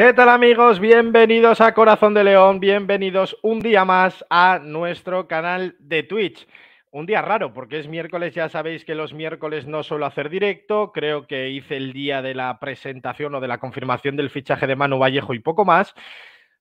¿Qué tal amigos? Bienvenidos a Corazón de León, bienvenidos un día más a nuestro canal de Twitch. Un día raro porque es miércoles, ya sabéis que los miércoles no suelo hacer directo, creo que hice el día de la presentación o de la confirmación del fichaje de Manu Vallejo y poco más,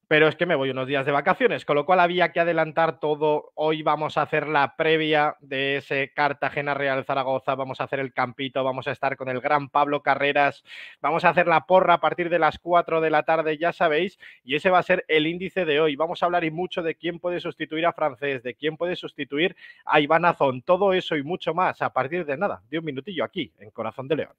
pero es que me voy unos días de vacaciones, con lo cual había que adelantar todo. Hoy vamos a hacer la previa de ese Cartagena Real Zaragoza, vamos a hacer el campito, vamos a estar con el gran Pablo Carreras, vamos a hacer la porra a partir de las 4 de la tarde, ya sabéis, y ese va a ser el índice de hoy. Vamos a hablar y mucho de quién puede sustituir a Francés, de quién puede sustituir a Iván Azón, todo eso y mucho más a partir de nada, de un minutillo aquí en Corazón de León.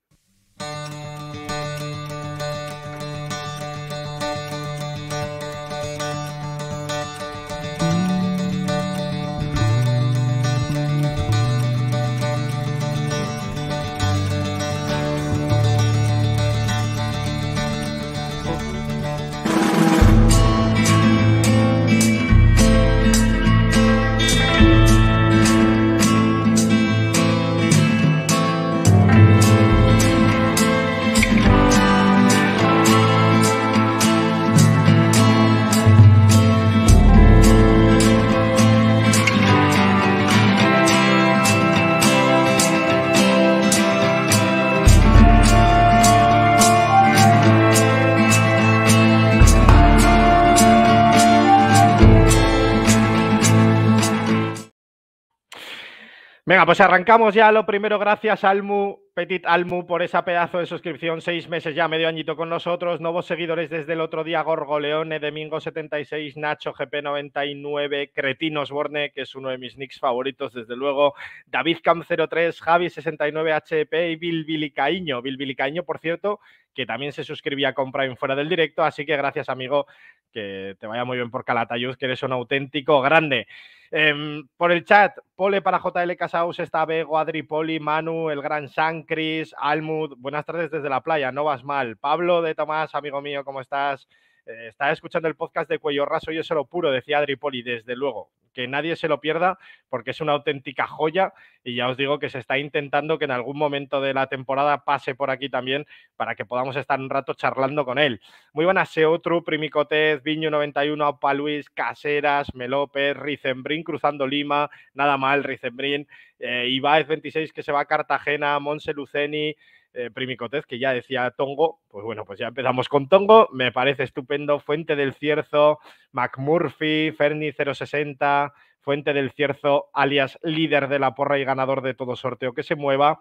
Venga, pues arrancamos ya. Lo primero, gracias Almu, Petit Almu, por esa pedazo de suscripción. Seis meses ya, medio añito con nosotros. Nuevos seguidores desde el otro día: Gorgo Leone, Domingo76, Nacho GP99, Cretinos Borne, que es uno de mis nicks favoritos, desde luego. David Cam03, 69 hp y Bill Bilbilicaño, por cierto, que también se suscribía con Prime fuera del directo. Así que gracias, amigo. Que te vaya muy bien por Calatayud, que eres un auténtico grande. Em, por el chat, pole para JL Casaus, está Bego, Adri, Poli, Manu, el gran San, Cris, Almud. Buenas tardes desde la playa, no vas mal. Pablo de Tomás, amigo mío, ¿cómo estás? Eh, estás escuchando el podcast de Cuello Raso y eso lo puro, decía Adri Poli, desde luego que nadie se lo pierda porque es una auténtica joya y ya os digo que se está intentando que en algún momento de la temporada pase por aquí también para que podamos estar un rato charlando con él. Muy buenas, Seotru, Primicotez, Viño 91, Luis Caseras, Melópez, Rizembrín cruzando Lima, nada mal, Rizembrín, eh, Ibáez 26 que se va a Cartagena, Monse Luceni, eh, Primicotez, que ya decía Tongo, pues bueno, pues ya empezamos con Tongo, me parece estupendo, Fuente del Cierzo, McMurphy, Ferni 060, Fuente del Cierzo, alias líder de la porra y ganador de todo sorteo que se mueva.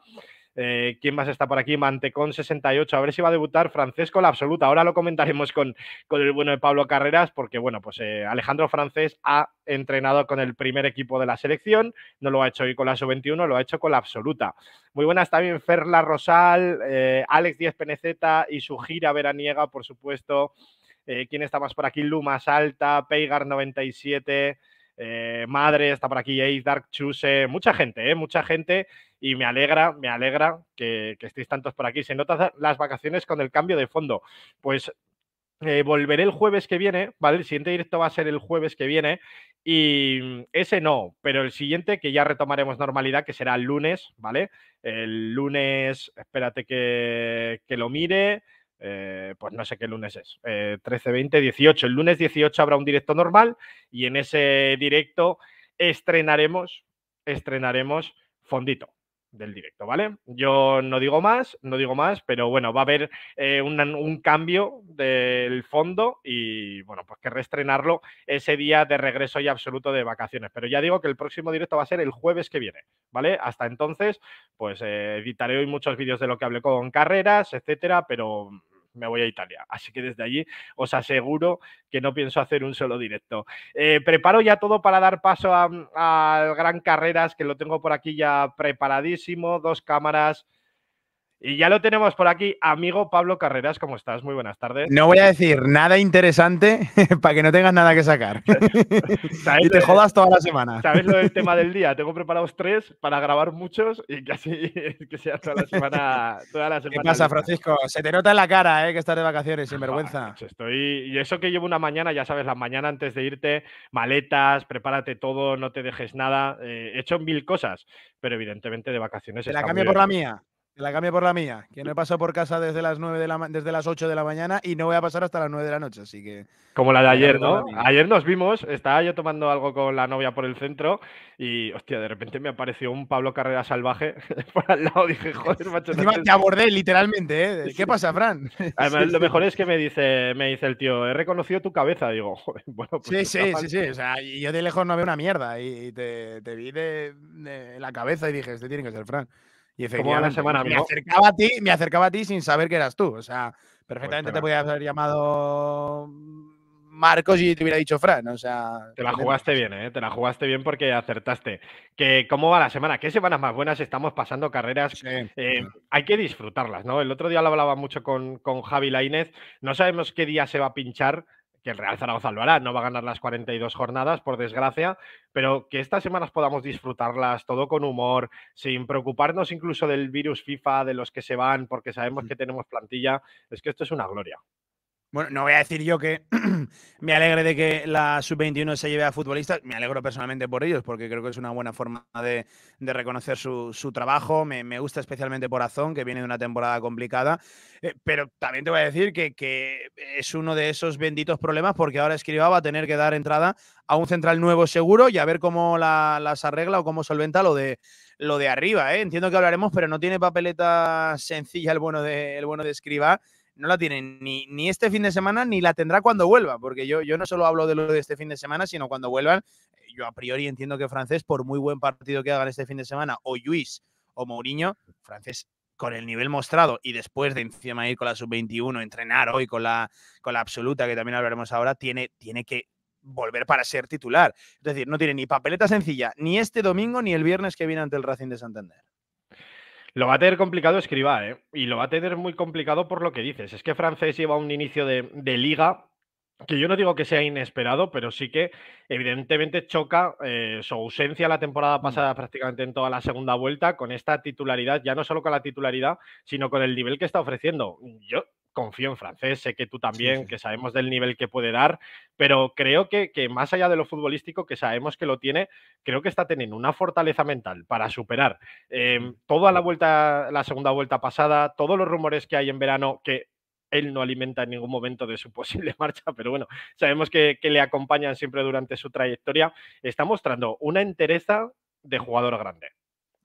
Eh, ¿Quién más está por aquí? Mantecón68. A ver si va a debutar Francesco la absoluta. Ahora lo comentaremos con, el bueno de Pablo Carreras, porque bueno, pues eh, Alejandro Francés ha entrenado con el primer equipo de la selección. No lo ha hecho hoy con la sub-21, lo ha hecho con la absoluta. Muy buenas también Ferla Rosal, eh, Alex Díez Peneceta y su gira veraniega, por supuesto. ¿Quién está más por aquí? Luma Salta, Peigar 97. Eh, madre, está por aquí Ace, Dark Chuse, mucha gente, eh, mucha gente. Y me alegra, me alegra que, estéis tantos por aquí. Se notan las vacaciones con el cambio de fondo. Pues eh, volveré el jueves que viene, ¿vale? El siguiente directo va a ser el jueves que viene y mm, ese no, pero el siguiente que ya retomaremos normalidad, que será el lunes, ¿vale? El lunes, espérate que, que lo mire. Eh, pues no sé qué lunes es, eh, 13, 20, 18. El lunes 18 habrá un directo normal y en ese directo estrenaremos, estrenaremos fondito del directo, ¿vale? Yo no digo más, no digo más, pero bueno, va a haber eh, un, cambio del fondo y bueno, pues que reestrenarlo ese día de regreso y absoluto de vacaciones. Pero ya digo que el próximo directo va a ser el jueves que viene, ¿vale? Hasta entonces, pues eh, editaré hoy muchos vídeos de lo que hablé con carreras, etcétera, pero me voy a Italia. Así que desde allí os aseguro que no pienso hacer un solo directo. Eh, preparo ya todo para dar paso mm, a Gran Carreras, que lo tengo por aquí ya preparadísimo, dos cámaras. Y ya lo tenemos por aquí, amigo Pablo Carreras, ¿cómo estás? Muy buenas tardes. No voy a decir nada interesante para que no tengas nada que sacar. y te jodas toda la semana. ¿Sabes lo del tema del día? Tengo preparados tres para grabar muchos y casi que sea toda la semana. ¿Qué pasa, Francisco? Se te nota en la cara ¿eh? que estás de vacaciones, sin ah, vergüenza. estoy... Y eso que llevo una mañana, ya sabes, la mañana antes de irte, maletas, prepárate todo, no te dejes nada. Eh, he hecho mil cosas, pero evidentemente de vacaciones. Te la cambio por la mía la cambio por la mía, que no he pasado por casa desde las 9 de la desde las 8 de la mañana y no voy a pasar hasta las 9 de la noche, así que como la de ayer, ¿no? Ayer nos vimos, estaba yo tomando algo con la novia por el centro y hostia, de repente me apareció un Pablo Carrera salvaje por al lado, dije, "Joder, macho." te abordé literalmente, ¿eh? ¿Qué pasa, Fran? Además, lo mejor es que me dice me dice el tío, "He reconocido tu cabeza." Digo, "Joder, bueno, pues Sí, sí, sí, sí, o sea, yo de lejos no veo una mierda y te, vi de, la cabeza y dije, "Este tiene que ser Fran." Y la semana, me, acercaba a ti, me acercaba a ti sin saber que eras tú. O sea, pues perfectamente te podía haber llamado Marcos y te hubiera dicho Fran. O sea. Te la jugaste bien, ¿eh? Te la jugaste bien porque acertaste. Que cómo va la semana, qué semanas más buenas estamos pasando carreras. Eh, hay que disfrutarlas, ¿no? El otro día lo hablaba mucho con, con Javi Lainez. No sabemos qué día se va a pinchar que el Real Zaragoza lo hará, no va a ganar las 42 jornadas, por desgracia, pero que estas semanas podamos disfrutarlas todo con humor, sin preocuparnos incluso del virus FIFA, de los que se van, porque sabemos que tenemos plantilla, es que esto es una gloria. Bueno, no voy a decir yo que me alegre de que la sub-21 se lleve a futbolistas, me alegro personalmente por ellos, porque creo que es una buena forma de, reconocer su, trabajo. Me, gusta especialmente por Azón, que viene de una temporada complicada, eh, pero también te voy a decir que, es uno de esos benditos problemas, porque ahora Escribá va a tener que dar entrada a un central nuevo seguro y a ver cómo las arregla o cómo solventa lo de, lo de arriba. ¿eh? Entiendo que hablaremos, pero no tiene papeleta sencilla el bueno de, el bueno de no la tiene ni, ni, este fin de semana ni la tendrá cuando vuelva, porque yo, yo no solo hablo de lo de este fin de semana, sino cuando vuelvan. Eh, yo a priori entiendo que Francés, por muy buen partido que hagan este fin de semana, o Luis o Mourinho, Francés con el nivel mostrado y después de encima ir con la sub-21, entrenar hoy con la, con la absoluta, que también hablaremos ahora, tiene, tiene que volver para ser titular. Es decir, no tiene ni papeleta sencilla, ni este domingo ni el viernes que viene ante el Racing de Santander. Lo va a tener complicado escriba, ¿eh? Y lo va a tener muy complicado por lo que dices. Es que francés lleva un inicio de, liga que yo no digo que sea inesperado, pero sí que evidentemente choca eh, su ausencia la temporada mm. pasada prácticamente en toda la segunda vuelta con esta titularidad, ya no solo con la titularidad, sino con el nivel que está ofreciendo. Yo confío en francés, sé que tú también, que sabemos del nivel que puede dar, pero creo que, más allá de lo futbolístico, que sabemos que lo tiene, creo que está teniendo una fortaleza mental para superar em, mm, toda la vuelta, la segunda vuelta pasada, todos los rumores que hay en verano que él no alimenta en ningún momento de su posible marcha, pero bueno, sabemos que, le acompañan siempre durante su trayectoria, está mostrando una entereza de jugador grande.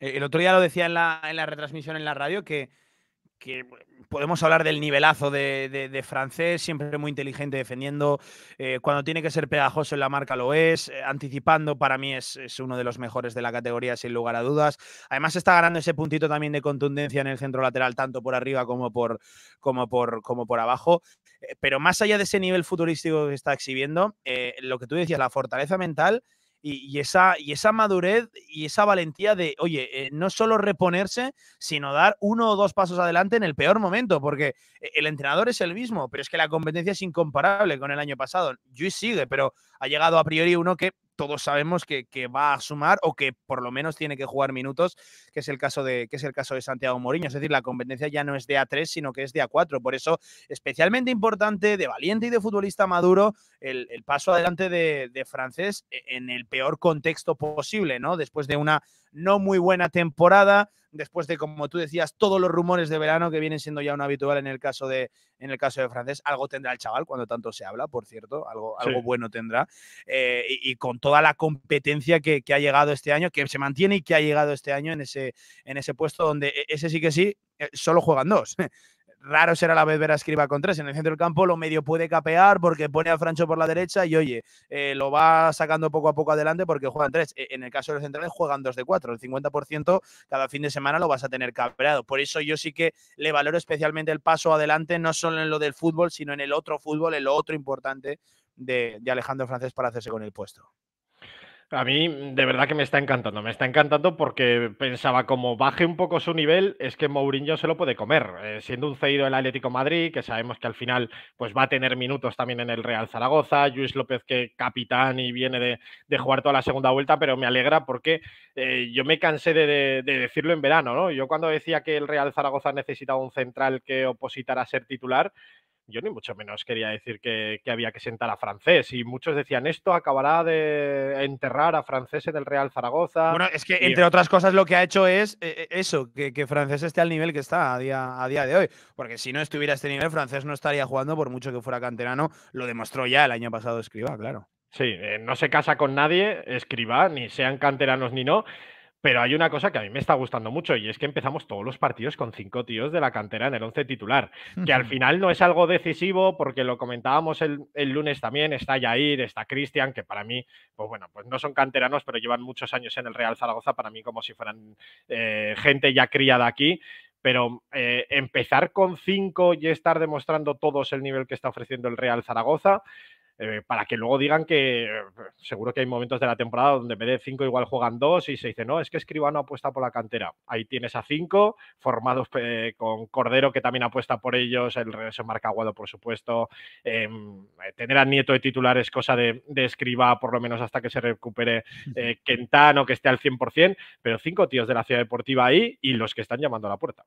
Eh, el otro día lo decía en la retransmisión en la radio que Mm, podemos hablar del nivelazo de, francés, siempre muy inteligente defendiendo, eh, cuando tiene que ser pegajoso en la marca lo es, eh, anticipando para mí es, uno de los mejores de la categoría sin lugar a dudas. Además está ganando ese puntito también de contundencia en el centro lateral, tanto por arriba como por, como por, como por abajo. Eh, pero más allá de ese nivel futurístico que está exhibiendo, lo que tú decías, la fortaleza mental y, esa, y esa madurez y esa valentía de, oye, eh, no solo reponerse, sino dar uno o dos pasos adelante en el peor momento, porque e, el entrenador es el mismo, pero es que la competencia es incomparable con el año pasado. Luis sigue, pero ha llegado a priori uno que todos sabemos que, que, va a sumar o que por lo menos tiene que jugar minutos, que es el caso de, que es el caso de Santiago Moriño. Es decir, la competencia ya no es de A3, sino que es de A4. Por eso, especialmente importante de valiente y de futbolista maduro, el, paso adelante de, de francés e, en el peor contexto posible, ¿no? Después de una no muy buena temporada, después de, como tú decías, todos los rumores de verano que vienen siendo ya un habitual en el caso de, en el caso de francés. Algo tendrá el chaval cuando tanto se habla, por cierto, algo, algo bueno tendrá. Eh, y, con toda la competencia que, que, ha llegado este año, que se mantiene y que ha llegado este año en ese, en ese puesto donde e, ese sí que sí, eh, solo juegan dos raro será la vez ver a Escriba con tres. En el centro del campo lo medio puede capear porque pone a Francho por la derecha y oye, eh, lo va sacando poco a poco adelante porque juegan tres. E, en el caso de los centrales juegan dos de cuatro. El 50% cada fin de semana lo vas a tener capeado. Por eso yo sí que le valoro especialmente el paso adelante, no solo en lo del fútbol, sino en el otro fútbol, en lo otro importante de, de Alejandro Francés para hacerse con el puesto. A mí de verdad que me está encantando, me está encantando porque pensaba como baje un poco su nivel, es que Mourinho se lo puede comer, eh, siendo un cedido del Atlético Madrid, que sabemos que al final pues va a tener minutos también en el Real Zaragoza, Luis López que capitán y viene de, jugar toda la segunda vuelta, pero me alegra porque eh, yo me cansé de, de, decirlo en verano, ¿no? Yo cuando decía que el Real Zaragoza necesitaba un central que opositara a ser titular, yo ni mucho menos quería decir que, había que sentar a francés. Y muchos decían, esto acabará de enterrar a en del Real Zaragoza. Bueno, es que, entre otras cosas, lo que ha hecho es eh, eh, eso, que, francés esté al nivel que está a día, a día de hoy. Porque si no estuviera a este nivel, francés no estaría jugando, por mucho que fuera canterano. Lo demostró ya el año pasado Escriba, claro. Sí, eh, no se casa con nadie, Escriba, ni sean canteranos ni no. Pero hay una cosa que a mí me está gustando mucho y es que empezamos todos los partidos con cinco tíos de la cantera en el once titular, que al final no es algo decisivo porque lo comentábamos el, lunes también, está Yair, está Cristian, que para mí, pues bueno, pues no son canteranos, pero llevan muchos años en el Real Zaragoza, para mí como si fueran eh, gente ya criada aquí, pero eh, empezar con cinco y estar demostrando todos el nivel que está ofreciendo el Real Zaragoza, eh, para que luego digan que seguro que hay momentos de la temporada donde en vez de cinco igual juegan dos y se dice, no, es que Escribano apuesta por la cantera. Ahí tienes a cinco, formados eh, con Cordero que también apuesta por ellos, el regreso aguado por supuesto. Eh, tener al Nieto de titular es cosa de, de, Escriba, por lo menos hasta que se recupere Quentano, que esté al 100%, pero cinco tíos de la ciudad deportiva ahí y los que están llamando a la puerta.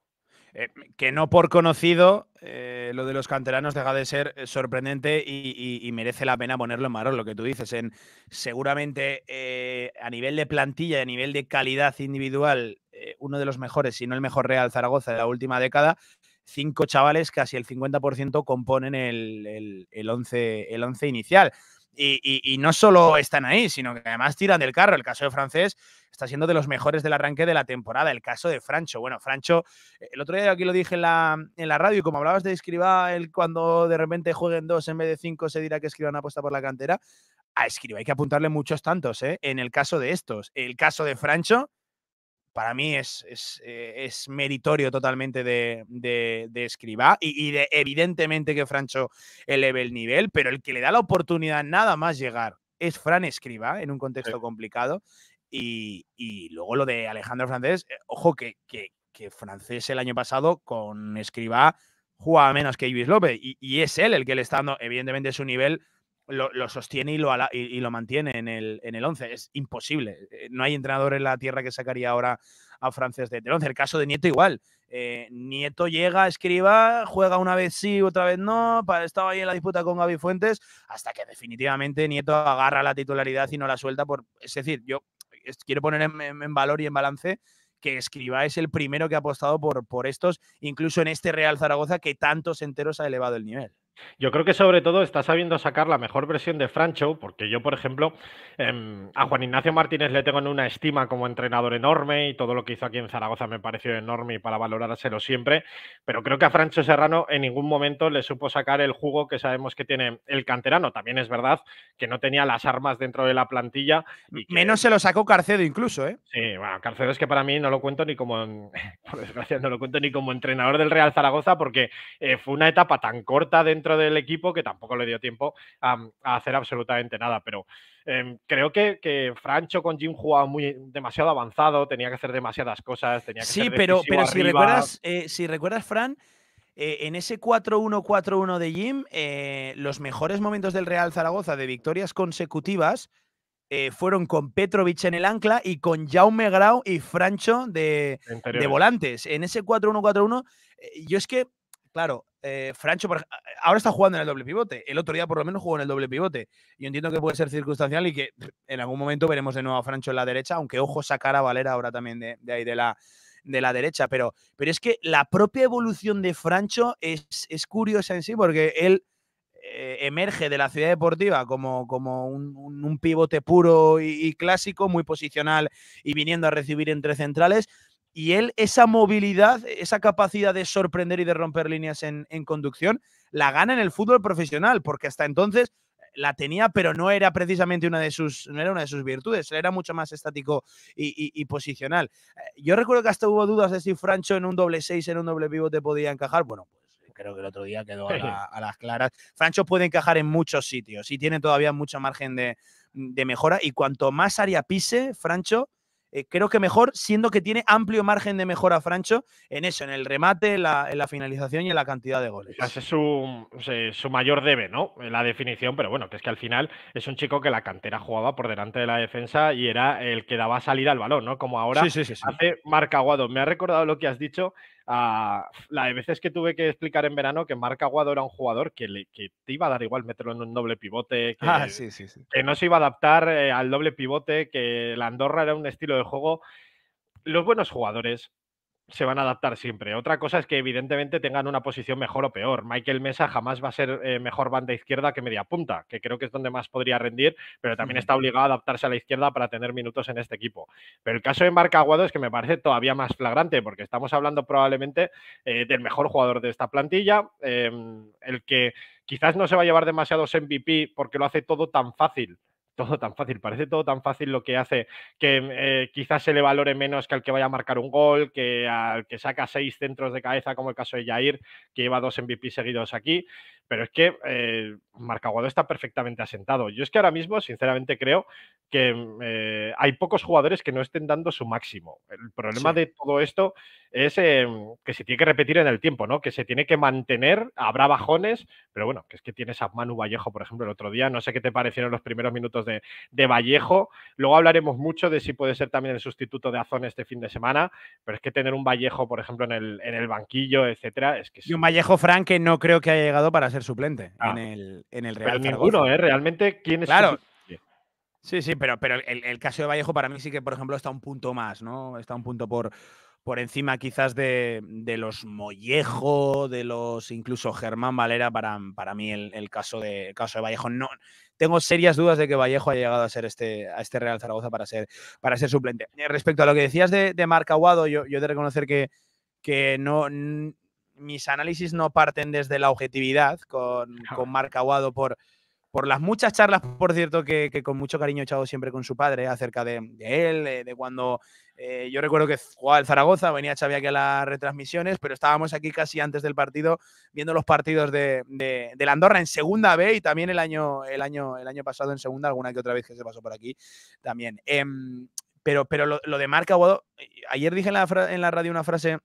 Eh, que no por conocido, eh, lo de los canteranos deja de ser eh, sorprendente y, merece la pena ponerlo en valor, lo que tú dices. En, seguramente a nivel de plantilla, a nivel de calidad individual, uno de los mejores, si no el mejor Real Zaragoza de la última década, cinco chavales, casi el 50% componen el, el, el, once, el once inicial. Y, no solo están ahí, sino que además tiran del carro. El caso de Francés está siendo de los mejores del arranque de la temporada. El caso de Francho. Bueno, Francho, el otro día aquí lo dije en la, en la radio y como hablabas de Escribá, cuando de repente jueguen dos en vez de cinco se dirá que Escribá una apuesta por la cantera. A Escribá hay que apuntarle muchos tantos, ¿eh? En el caso de estos. El caso de Francho, para mí es, eh, es, meritorio totalmente de, de, Escribá y, de, evidentemente que Francho eleve el nivel, pero el que le da la oportunidad nada más llegar es Fran Escribá en un contexto complicado. Y, luego lo de Alejandro Francés, eh, ojo que, que, Francés el año pasado con Escribá jugaba menos que Ibis López y, y, es él el que le está dando, evidentemente, su nivel lo, sostiene y lo, lo, mantiene en el, en el 11. Es imposible. Eh, no hay entrenador en la tierra que sacaría ahora a Frances de 11 El caso de Nieto igual. Eh, Nieto llega, escriba, juega una vez sí, otra vez no. Estaba ahí en la disputa con Gaby Fuentes hasta que definitivamente Nieto agarra la titularidad y no la suelta. Por, es decir, yo quiero poner en, valor y en balance que escriba es el primero que ha apostado por, por estos, incluso en este Real Zaragoza que tantos enteros ha elevado el nivel. Yo creo que sobre todo está sabiendo sacar la mejor versión de Francho, porque yo, por ejemplo, em, a Juan Ignacio Martínez le tengo una estima como entrenador enorme y todo lo que hizo aquí en Zaragoza me pareció enorme y para valorárselo siempre, pero creo que a Francho Serrano en ningún momento le supo sacar el jugo que sabemos que tiene el canterano. También es verdad que no tenía las armas dentro de la plantilla. Menos se lo sacó Carcedo incluso, ¿eh? Sí, bueno, Carcedo es que para mí no lo cuento ni como, por desgracia, no lo cuento ni como entrenador del Real Zaragoza porque eh, fue una etapa tan corta dentro del equipo que tampoco le dio tiempo a, mm, hacer absolutamente nada. Pero em, creo que, que, Francho con Jim jugaba muy, demasiado avanzado, tenía que hacer demasiadas cosas, tenía que Sí, ser pero, pero si, recuerdas, eh, si recuerdas, Fran, eh, en ese 4-1-4-1 de Jim, eh, los mejores momentos del Real Zaragoza de victorias consecutivas fueron con Petrovic en el ancla y con Jaume Grau y Francho de, de volantes. En ese 4-1-4-1, yo es que, claro, Francho, por, ahora está jugando en el doble pivote. El otro día, por lo menos, jugó en el doble pivote. Yo entiendo que puede ser circunstancial y que en algún momento veremos de nuevo a Francho en la derecha, aunque ojo sacar a Valera ahora también de, ahí de la, de la derecha. Pero, pero es que la propia evolución de Francho es, curiosa en sí, porque él eh, emerge de la ciudad deportiva como, como un, pivote puro y, clásico, muy posicional y viniendo a recibir entre centrales. Y él, esa movilidad, esa capacidad de sorprender y de romper líneas en conducción, la gana en el fútbol profesional, porque hasta entonces eh, la tenía, pero no era precisamente una de sus, no era una de sus virtudes, era mucho más estático y, posicional. Eh, yo recuerdo que hasta hubo dudas de si Francho en un doble 6, en un doble pivote podía encajar. Bueno, pues creo que el otro día quedó a, las claras. Francho puede encajar en muchos sitios y tiene todavía mucho margen de, de mejora. Y cuanto más área pise, Francho, eh, creo que mejor, siendo que tiene amplio margen de mejora Francho en eso, en el remate, en la, finalización y en la cantidad de goles. Ese es su, su, mayor debe, ¿no? En La definición, pero bueno, que es que al final es un chico que la cantera jugaba por delante de la defensa y era el que daba salir al balón, ¿no? Como ahora hace Marca Aguado. Me ha recordado lo que has dicho Ah, la de veces que tuve que explicar en verano que Marca Aguado era un jugador que, le, te iba a dar igual meterlo en un doble pivote, ah, que, que no se iba a adaptar eh, al doble pivote, que la Andorra era un estilo de juego. Los buenos jugadores se van a adaptar siempre. Otra cosa es que evidentemente tengan una posición mejor o peor. Michael Mesa jamás va a ser eh, mejor banda izquierda que media punta, que creo que es donde más podría rendir, pero también está obligado a adaptarse a la izquierda para tener minutos en este equipo. Pero el caso de Marca es que me parece todavía más flagrante, porque estamos hablando probablemente eh, del mejor jugador de esta plantilla, em, el que quizás no se va a llevar demasiados MVP porque lo hace todo tan fácil todo tan fácil, parece todo tan fácil lo que hace que mm, eh, quizás se le valore menos que al que vaya a marcar un gol, que al que saca seis centros de cabeza como el caso de Jair, que lleva dos MVP seguidos aquí pero es que eh, Marcaguado está perfectamente asentado. Yo es que ahora mismo, sinceramente, creo que mm, eh, hay pocos jugadores que no estén dando su máximo. El problema de todo esto es em, que se tiene que repetir en el tiempo, ¿no? Que se tiene que mantener, habrá bajones, pero bueno, que es que tienes a Manu Vallejo, por ejemplo, el otro día, no sé qué te parecieron los primeros minutos de, Vallejo. Luego hablaremos mucho de si puede ser también el sustituto de Azón este fin de semana, pero es que tener un Vallejo, por ejemplo, en el, en el banquillo, etcétera, es que... Y un Vallejo, Frank, que no creo que haya llegado para ser suplente ah. en, el, en, el, Real pero Ninguno, ¿eh? Realmente, ¿quién es Claro. Sí, sí, pero, pero el, caso de Vallejo para mí sí que, por ejemplo, está un punto más, ¿no? Está un punto por, por encima quizás de, los Mollejo, de los incluso Germán Valera, para, para mí el, caso de, caso de Vallejo. No, tengo serias dudas de que Vallejo haya llegado a ser este, a este Real Zaragoza para ser, para ser suplente. Eh, respecto a lo que decías de, de Marc Aguado, yo, de reconocer que, que no mis análisis no parten desde la objetividad con, con Marc Aguado por, por las muchas charlas, por cierto, que, con mucho cariño he echado siempre con su padre acerca de, él, de, cuando eh, yo recuerdo que jugaba el Zaragoza, venía Xavi aquí a las retransmisiones, pero estábamos aquí casi antes del partido viendo los partidos de, la Andorra en segunda B y también el año, el, año, el año pasado en segunda, alguna que otra vez que se pasó por aquí también. Em, pero, pero lo, de Marca Aguado, eh, ayer dije en la radio una frase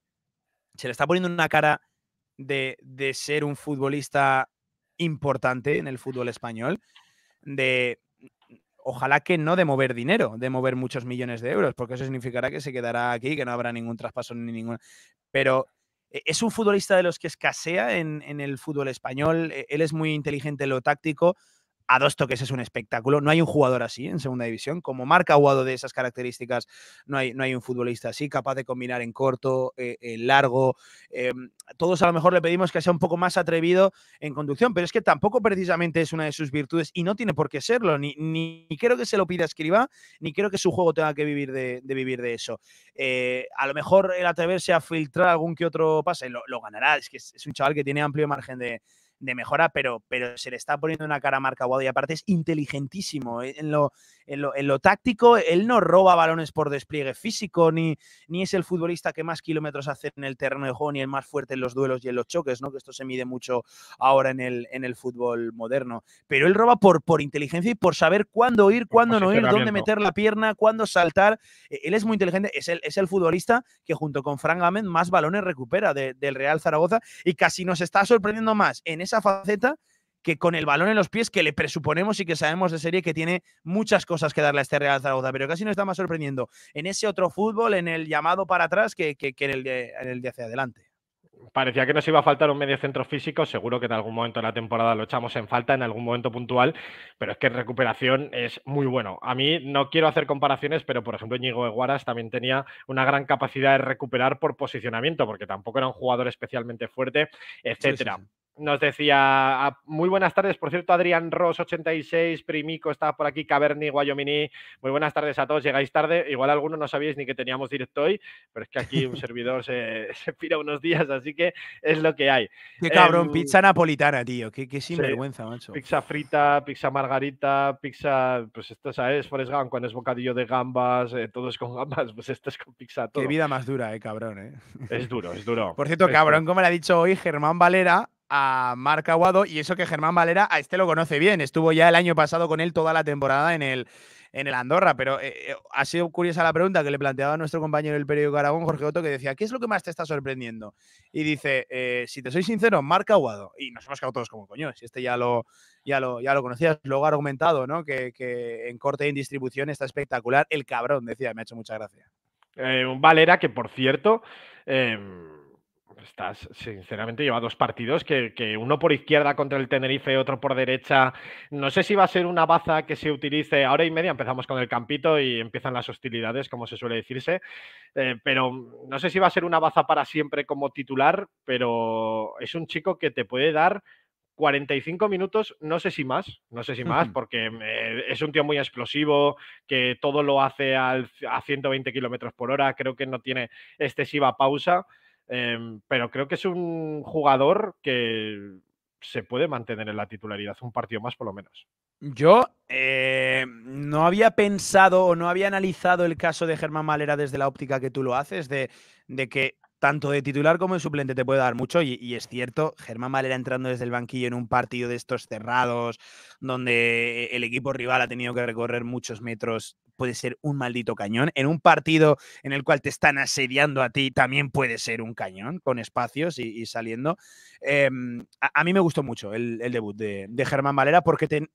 se le está poniendo una cara de, ser un futbolista importante en el fútbol español, de ojalá que no de mover dinero, de mover muchos millones de euros, porque eso significará que se quedará aquí, que no habrá ningún traspaso ni ningún... Pero eh, es un futbolista de los que escasea en, en el fútbol español, e, él es muy inteligente en lo táctico, a dos toques es un espectáculo. No hay un jugador así en segunda división. Como marca Aguado de esas características, no hay, no hay un futbolista así, capaz de combinar en corto, eh, en largo. Eh, todos a lo mejor le pedimos que sea un poco más atrevido en conducción, pero es que tampoco precisamente es una de sus virtudes y no tiene por qué serlo. Ni, ni, creo que se lo pida Escriba, ni creo que su juego tenga que vivir de, vivir de eso. Eh, a lo mejor el atreverse a filtrar algún que otro pase lo, ganará. Es que es un chaval que tiene amplio margen de, de mejora, pero, pero se le está poniendo una cara marca Guado y aparte es inteligentísimo. Eh, en lo, en lo, táctico, él no roba balones por despliegue físico, ni, ni es el futbolista que más kilómetros hace en el terreno de juego, ni el más fuerte en los duelos y en los choques, ¿no? que esto se mide mucho ahora en el, en el fútbol moderno. Pero él roba por, por inteligencia y por saber cuándo ir, cuándo no ir, dónde meter la pierna, cuándo saltar. E, él es muy inteligente, es el, es el futbolista que junto con Frank Gamen más balones recupera del Real Zaragoza y casi nos está sorprendiendo más en ese faceta que con el balón en los pies que le presuponemos y que sabemos de serie que tiene muchas cosas que darle a este Real Zaragoza, pero casi nos está más sorprendiendo en ese otro fútbol, en el llamado para atrás que, en, el de, en el hacia adelante. Parecía que nos iba a faltar un medio centro físico, seguro que en algún momento de la temporada lo echamos en falta, en algún momento puntual, pero es que recuperación es muy bueno. A mí no quiero hacer comparaciones, pero por ejemplo Íñigo Eguaras también tenía una gran capacidad de recuperar por posicionamiento, porque tampoco era un jugador especialmente fuerte, etcétera. Nos decía, ah, muy buenas tardes, por cierto, Adrián Ross 86, Primico está por aquí, Caverni, Guayomini, muy buenas tardes a todos, llegáis tarde, igual algunos no sabíais ni que teníamos directo hoy, pero es que aquí un servidor se, pira unos días, así que es lo que hay. Qué cabrón, em, pizza napolitana, tío, qué, sinvergüenza, macho. Pizza frita, pizza margarita, pizza, pues esto, ¿sabes? Forrest Gump, cuando es bocadillo de gambas, eh, todo es con gambas, pues esto es con pizza todo. Qué vida más dura, eh, cabrón, eh. Es duro, es duro. Por cierto, cabrón, como le ha dicho hoy Germán Valera, a Marc Aguado y eso que Germán Valera a este lo conoce bien, estuvo ya el año pasado con él toda la temporada en el, en el Andorra, pero eh, eh, ha sido curiosa la pregunta que le planteaba a nuestro compañero del periódico Aragón, Jorge Otto, que decía, ¿qué es lo que más te está sorprendiendo? Y dice, eh, si te soy sincero, Marc Aguado, y nos hemos quedado todos como coño, si este ya lo, ya lo, ya lo conocías, luego ha argumentado ¿no? que, en corte y en distribución está espectacular, el cabrón, decía, me ha hecho mucha gracia. Valera que, por cierto, em, estás, sinceramente, lleva dos partidos que, uno por izquierda contra el Tenerife, otro por derecha. No sé si va a ser una baza que se utilice ahora y media. Empezamos con el campito y empiezan las hostilidades, como se suele decirse. Eh, pero no sé si va a ser una baza para siempre como titular, pero es un chico que te puede dar 45 minutos, no sé si más, no sé si más, porque eh, es un tío muy explosivo, que todo lo hace a 120 kilómetros por hora, creo que no tiene excesiva pausa. Em, pero creo que es un jugador que se puede mantener en la titularidad un partido más por lo menos. Yo eh, no había pensado o no había analizado el caso de Germán Malera desde la óptica que tú lo haces, de, de que tanto de titular como de suplente te puede dar mucho. Y, es cierto, Germán Malera entrando desde el banquillo en un partido de estos cerrados, donde el equipo rival ha tenido que recorrer muchos metros puede ser un maldito cañón. En un partido en el cual te están asediando a ti, también puede ser un cañón con espacios y, saliendo. Em, a, mí me gustó mucho el, debut de, Germán Valera porque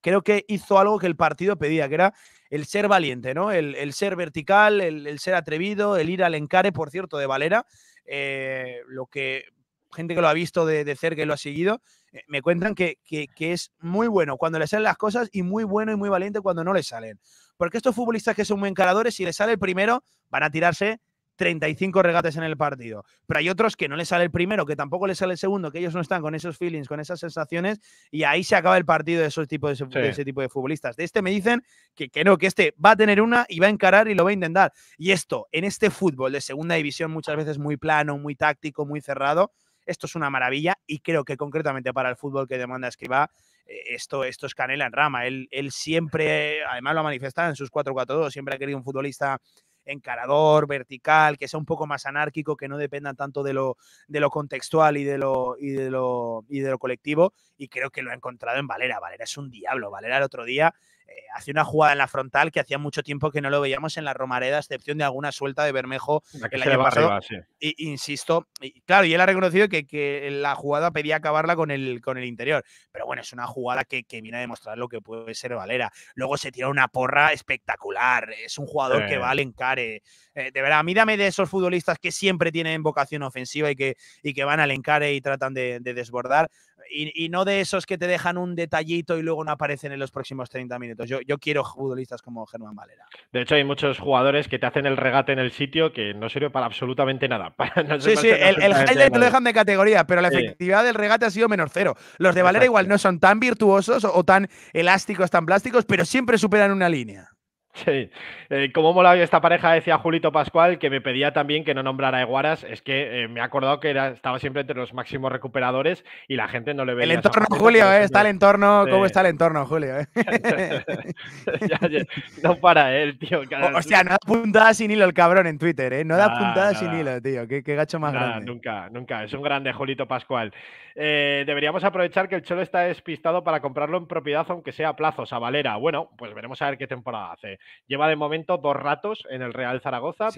creo que hizo algo que el partido pedía, que era el ser valiente, ¿no? El, ser vertical, el, ser atrevido, el ir al encare, por cierto, de Valera. Eh, lo que gente que lo ha visto de, de cerca y lo ha seguido, eh, me cuentan que, que, es muy bueno cuando le salen las cosas y muy bueno y muy valiente cuando no le salen porque estos futbolistas que son muy encaradores, si les sale el primero, van a tirarse 35 regates en el partido. Pero hay otros que no les sale el primero, que tampoco les sale el segundo, que ellos no están con esos feelings, con esas sensaciones, y ahí se acaba el partido de, esos de ese tipo de futbolistas. De este me dicen que, que, no, que este va a tener una y va a encarar y lo va a intentar. Y esto, en este fútbol de segunda división, muchas veces muy plano, muy táctico, muy cerrado, esto es una maravilla y creo que concretamente para el fútbol que demanda Escriba, eh, esto, esto es canela en rama. Él, siempre, además lo ha manifestado en sus 4-4-2, siempre ha querido un futbolista encarador, vertical, que sea un poco más anárquico, que no dependa tanto de lo, de lo contextual y de lo, y de lo, y de lo colectivo. Y creo que lo ha encontrado en Valera. Valera es un diablo. Valera el otro día eh, Hace una jugada en la frontal que hacía mucho tiempo que no lo veíamos en la Romareda, a excepción de alguna suelta de Bermejo que insisto, claro, y él ha reconocido que, la jugada pedía acabarla con el, interior, pero bueno, es una jugada que, viene a demostrar lo que puede ser Valera. Luego se tira una porra espectacular, es un jugador que va al encare. Eh, de verdad, mírame de esos futbolistas que siempre tienen vocación ofensiva y que, van al encare y tratan de desbordar. Y, no de esos que te dejan un detallito y luego no aparecen en los próximos 30 minutos. Yo, quiero futbolistas como Germán Valera. De hecho, hay muchos jugadores que te hacen el regate en el sitio que no sirve para absolutamente nada. sí, sí, el, el lo dejan de categoría, pero la efectividad del regate ha sido menos cero. Los de Valera igual no son tan virtuosos o tan elásticos, tan plásticos, pero siempre superan una línea. Sí, eh, mola esta pareja, decía Julito Pascual, que me pedía también que no nombrara a Eguaras. Es que eh, me he acordado que era, estaba siempre entre los máximos recuperadores y la gente no le veía. El entorno, Julio, eh, está el entorno. ¿Cómo está el entorno, Julio? Eh? no para él, tío. O sea, no da puntada sin hilo el cabrón en Twitter, ¿eh? No da puntadas puntada sin hilo, tío. Qué, gacho más grande. Nunca, nunca. Es un grande Julito Pascual. Eh, deberíamos aprovechar que el Cholo está despistado para comprarlo en propiedad, aunque sea a plazos, a Valera. Bueno, pues veremos a ver qué temporada hace. Lleva de momento dos ratos en el Real Zaragoza.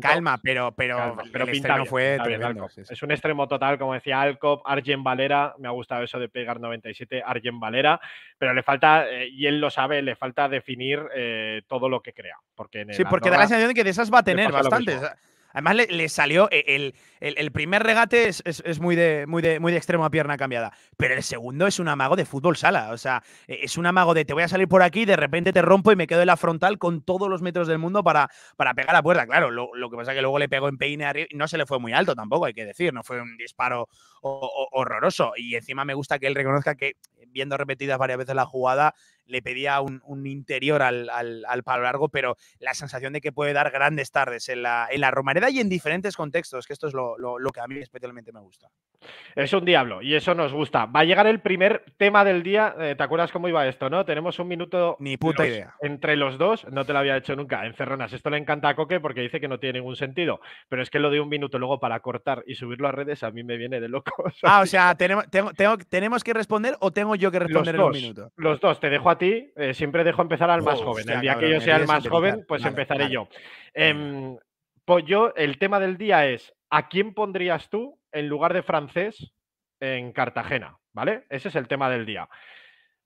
calma, pero, pero, fue Es un extremo total, como decía Alcop, Argen Valera. Me ha gustado eso de pegar 97, Argen Valera. Pero le falta, eh, y él lo sabe, le falta definir eh, todo lo que crea. Porque sí, porque da la sensación de que de esas va a tener bastantes. Además, le, salió e, el, primer regate es, muy, de, muy, muy de extremo a pierna cambiada. Pero el segundo es un amago de fútbol sala. O sea, e, es un amago de te voy a salir por aquí, de repente te rompo y me quedo en la frontal con todos los metros del mundo para, para pegar la puerta. Claro, lo, que pasa es que luego le pegó en peine arriba y no se le fue muy alto tampoco, hay que decir. No fue un disparo horroroso. Y encima me gusta que él reconozca que, viendo repetidas varias veces la jugada, le pedía un, interior al, al, palo largo, pero la sensación de que puede dar grandes tardes en la, en Romareda y en diferentes contextos, que esto es lo, que a mí especialmente me gusta. Es un diablo y eso nos gusta. Va a llegar el primer tema del día. Eh, ¿Te acuerdas cómo iba esto, no? Tenemos un minuto. Entre los dos, no te lo había hecho nunca. encerronas. esto le encanta a Coque porque dice que no tiene ningún sentido. Pero es que lo de un minuto luego para cortar y subirlo a redes a mí me viene de locos. Ah, o sea, ¿tenemos, tengo, tenemos que responder o tengo yo que responder en un minuto? Los dos, te dejo a eh, siempre dejo empezar al más joven. el día que yo sea el más joven, pues empezaré yo. Em, yo, el tema del día es, ¿a quién pondrías tú en lugar de francés en Cartagena? ¿Vale? Ese es el tema del día.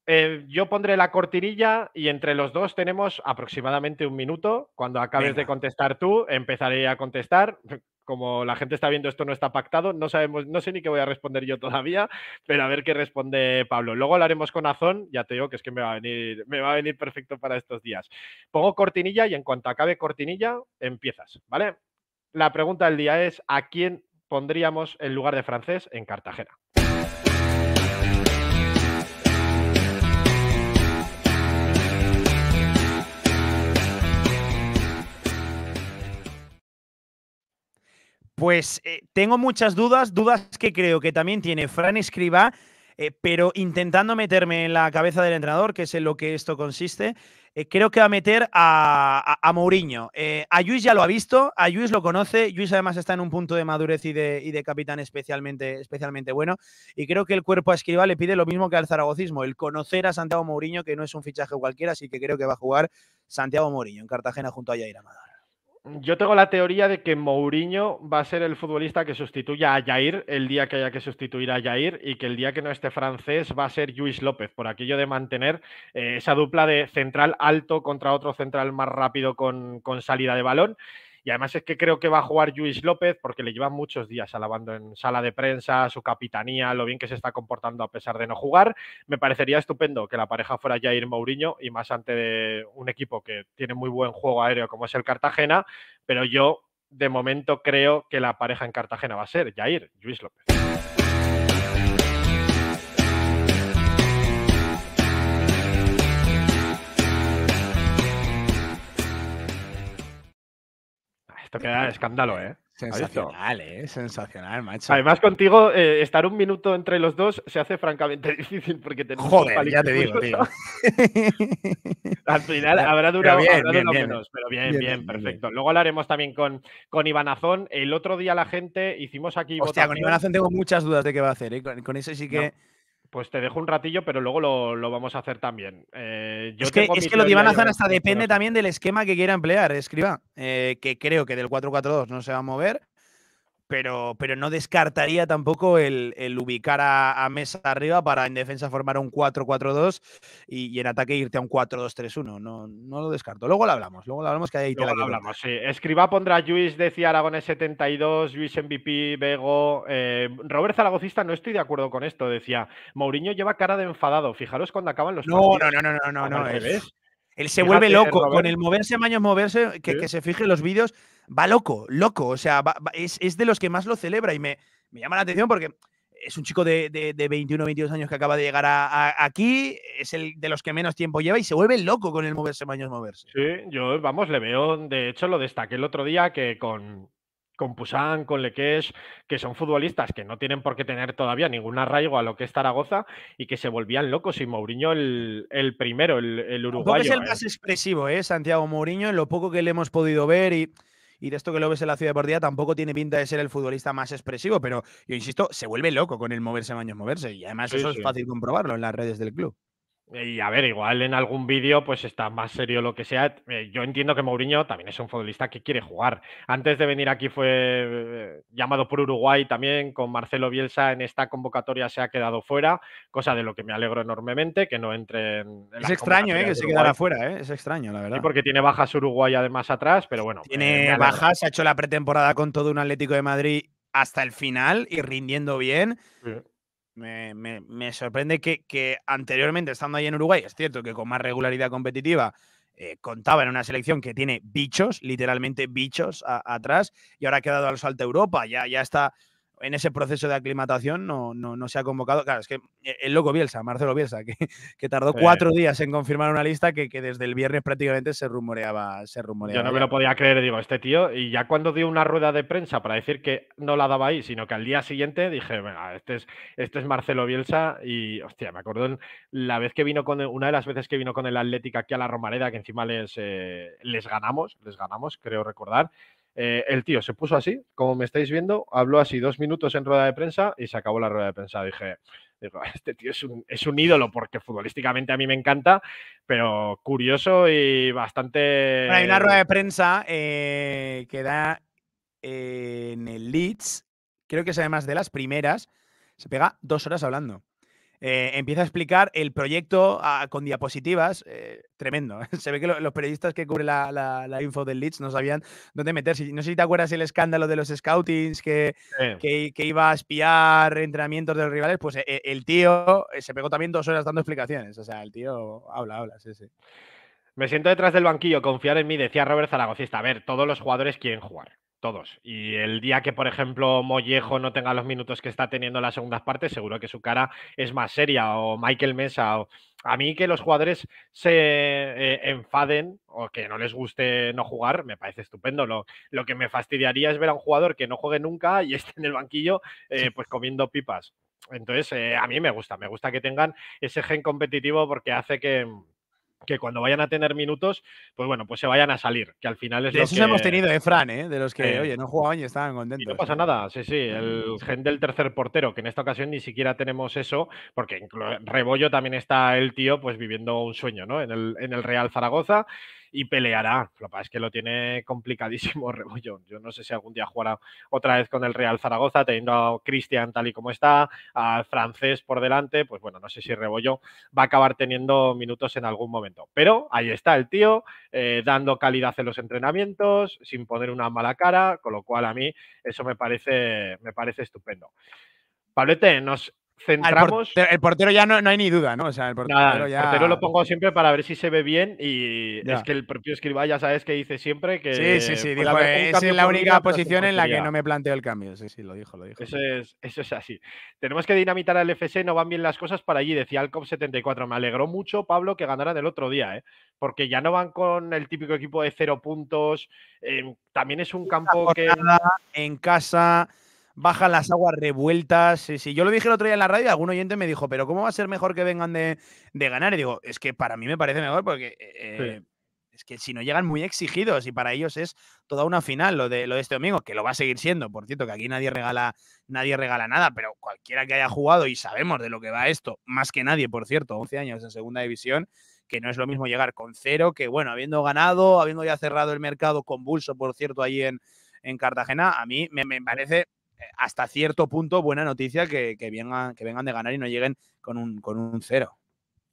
Eh, yo pondré la cortinilla y entre los dos tenemos aproximadamente un minuto. Cuando acabes de contestar tú, empezaré a contestar como la gente está viendo esto no está pactado, no sabemos, no sé ni qué voy a responder yo todavía, pero a ver qué responde Pablo. Luego haremos con Azón, ya te digo que es que me va a venir, perfecto para estos días. Pongo cortinilla y en cuanto acabe cortinilla, empiezas, ¿vale? La pregunta del día es: ¿a quién pondríamos el lugar de francés en Cartagena? Pues eh, tengo muchas dudas, dudas que creo que también tiene Fran Escribá, eh, pero intentando meterme en la cabeza del entrenador, que es en lo que esto consiste, eh, creo que va a meter a, Mourinho. a Luis ya lo ha visto, a Luis lo conoce, Luis además está en un punto de madurez y de, y de capitán especialmente, especialmente bueno, y creo que el cuerpo a Escriba le pide lo mismo que al zaragocismo, el conocer a Santiago Mourinho, que no es un fichaje cualquiera, así que creo que va a jugar Santiago Mourinho en Cartagena junto a Jair Amador yo tengo la teoría de que Mourinho va a ser el futbolista que sustituya a Jair el día que haya que sustituir a Jair y que el día que no esté francés va a ser Luis López, por aquello de mantener eh, esa dupla de central alto contra otro central más rápido con, con salida de balón. Y además es que creo que va a jugar Luis López porque le llevan muchos días alabando en sala de prensa, su capitanía, lo bien que se está comportando a pesar de no jugar. Me parecería estupendo que la pareja fuera Jair Mourinho y más ante un equipo que tiene muy buen juego aéreo como es el Cartagena, pero yo de momento creo que la pareja en Cartagena va a ser Jair, Luis López. queda escándalo, ¿eh? Sensacional, ¿eh? Sensacional, macho. Además, contigo, eh, estar un minuto entre los dos se hace francamente difícil porque tenemos. Joder, ya te digo, tío. Al final habrá durado, menos, pero bien, bien, perfecto. Luego hablaremos también con, con Ibanazón. El otro día la gente hicimos aquí. Hostia, sea, con Ibanazón tengo muchas dudas de qué va a hacer. ¿eh? Con, eso sí que. Pues te dejo un ratillo, pero luego lo, vamos a hacer también. Eh, es que, es que lo de Iván hasta depende también del esquema que quiera emplear, escriba, eh, que creo que del 442 no se va a mover pero, pero no descartaría tampoco el, ubicar a, Mesa arriba para en defensa formar un 4-4-2 y, en ataque irte a un 4-2-3-1. No, no lo descarto. Luego lo hablamos, luego lo hablamos que Escriba pondrá Luis, decía Aragones 72, Luis MVP, Vego. Eh, Robert Zaragocista, no estoy de acuerdo con esto, decía. Mourinho lleva cara de enfadado. Fijaros cuando acaban los. No, no, no, no, no, no, Él se vuelve loco. Con el moverse, maños moverse, que, que se fije los vídeos va loco, loco. O sea, es, de los que más lo celebra y me, me llama la atención porque es un chico de, de, 21, 22 años que acaba de llegar a, aquí, es el de los que menos tiempo lleva y se vuelve loco con el moverse, baños moverse. Sí, yo, vamos, le veo, de hecho lo destaqué el otro día que con, con Pusan, con Leques que son futbolistas que no tienen por qué tener todavía ningún arraigo a lo que es Zaragoza y que se volvían locos. Y Mourinho el, primero, el, el uruguayo. es el ¿eh? más expresivo, ¿eh? Santiago Mourinho, en lo poco que le hemos podido ver y y de esto que lo ves en la ciudad día, tampoco tiene pinta de ser el futbolista más expresivo, pero yo insisto, se vuelve loco con el moverse, baños moverse y además eso es fácil comprobarlo en las redes del club. Y a ver, igual en algún vídeo pues está más serio lo que sea. Eh, yo entiendo que Mourinho también es un futbolista que quiere jugar. Antes de venir aquí fue eh, llamado por Uruguay también con Marcelo Bielsa. En esta convocatoria se ha quedado fuera, cosa de lo que me alegro enormemente, que no entre en Es extraño eh, que se quedara fuera, ¿eh? es extraño la verdad. Sí, porque tiene bajas Uruguay además atrás, pero bueno. Eh, tiene bajas, bajas, ha hecho la pretemporada con todo un Atlético de Madrid hasta el final y rindiendo bien. Sí me, sorprende que, anteriormente, estando ahí en Uruguay, es cierto que con más regularidad competitiva, eh, contaba en una selección que tiene bichos, literalmente bichos atrás, y ahora ha quedado al salto Europa, ya, ya está en ese proceso de aclimatación no, no, se ha convocado. Claro, es que eh, el loco Bielsa, Marcelo Bielsa, que, tardó cuatro días en confirmar una lista que, desde el viernes prácticamente se rumoreaba. Se rumoreaba Yo no me lo podía creer, digo, este tío, y ya cuando dio una rueda de prensa para decir que no la daba ahí, sino que al día siguiente dije, venga, este es, este es Marcelo Bielsa y, hostia, me acuerdo la vez que vino con, una de las veces que vino con el Atlético aquí a la Romareda, que encima les, eh, les ganamos, les ganamos, creo recordar. Eh, el tío se puso así, como me estáis viendo, habló así dos minutos en rueda de prensa y se acabó la rueda de prensa. Dije, este tío es un, ídolo porque futbolísticamente a mí me encanta, pero curioso y bastante... hay una rueda de prensa eh, que da eh, en el Leeds, creo que es además de las primeras, se pega dos horas hablando. Eh, empieza a explicar el proyecto ah, con diapositivas. Eh, tremendo. Se ve que los periodistas que cubren la, info del Leeds no sabían dónde meterse. No sé si te acuerdas el escándalo de los scoutings que, iba a espiar entrenamientos de los rivales. Pues eh, el tío se pegó también dos horas dando explicaciones. O sea, el tío habla, habla, sí, sí. Me siento detrás del banquillo, confiar en mí, decía Robert Zaragocista. A ver, todos los jugadores quieren jugar. Todos. Y el día que, por ejemplo, Mollejo no tenga los minutos que está teniendo en la segunda parte, seguro que su cara es más seria. O Michael Mesa. O... A mí que los jugadores se eh, enfaden o que no les guste no jugar, me parece estupendo. Lo, que me fastidiaría es ver a un jugador que no juegue nunca y esté en el banquillo eh, pues comiendo pipas. Entonces, eh, a mí me gusta, me gusta que tengan ese gen competitivo porque hace que, que cuando vayan a tener minutos, pues bueno, pues se vayan a salir, que al final es de lo hemos tenido, Efran, eh, Fran, ¿eh? de los que, oye, no jugaban y estaban contentos. no pasa eh. nada, sí, sí, mm. el gen del tercer portero, que en esta ocasión ni siquiera tenemos eso, porque en Rebollo también está el tío, pues viviendo un sueño, ¿no? En el, en el Real Zaragoza y peleará. Lo que pasa es que lo tiene complicadísimo Rebollón. Yo no sé si algún día jugará otra vez con el Real Zaragoza, teniendo a Cristian tal y como está, al francés por delante. Pues bueno, no sé si Rebollón va a acabar teniendo minutos en algún momento. Pero ahí está el tío, eh, dando calidad en los entrenamientos, sin poner una mala cara, con lo cual a mí eso me parece, me parece estupendo. Pablete, nos centramos. el portero ya no, hay ni duda, ¿no? O sea, el portero, ya... el portero lo pongo siempre para ver si se ve bien y es que el propio escriba ya sabes que dice siempre que. Sí, sí, sí. Dijo, es la única posición en la que no me planteo el cambio. Sí, sí, lo dijo, lo dijo. Eso es, eso así. Tenemos que dinamitar al FC, no van bien las cosas para allí, decía el COP74. Me alegró mucho, Pablo, que ganaran el otro día, ¿eh? Porque ya no van con el típico equipo de cero puntos. Em, también es un campo que. En casa bajan las aguas revueltas. Si Yo lo dije el otro día en la radio algún oyente me dijo, pero ¿cómo va a ser mejor que vengan de, ganar? Y digo, es que para mí me parece mejor porque eh, es que si no llegan muy exigidos y para ellos es toda una final lo de, lo de este domingo, que lo va a seguir siendo, por cierto, que aquí nadie regala, nadie regala nada, pero cualquiera que haya jugado y sabemos de lo que va esto, más que nadie, por cierto, 11 años en segunda división, que no es lo mismo llegar con cero que, bueno, habiendo ganado, habiendo ya cerrado el mercado convulso, por cierto, ahí en, en Cartagena, a mí me, parece eh, hasta cierto punto buena noticia que, que, vengan, que vengan de ganar y no lleguen con un, con un cero.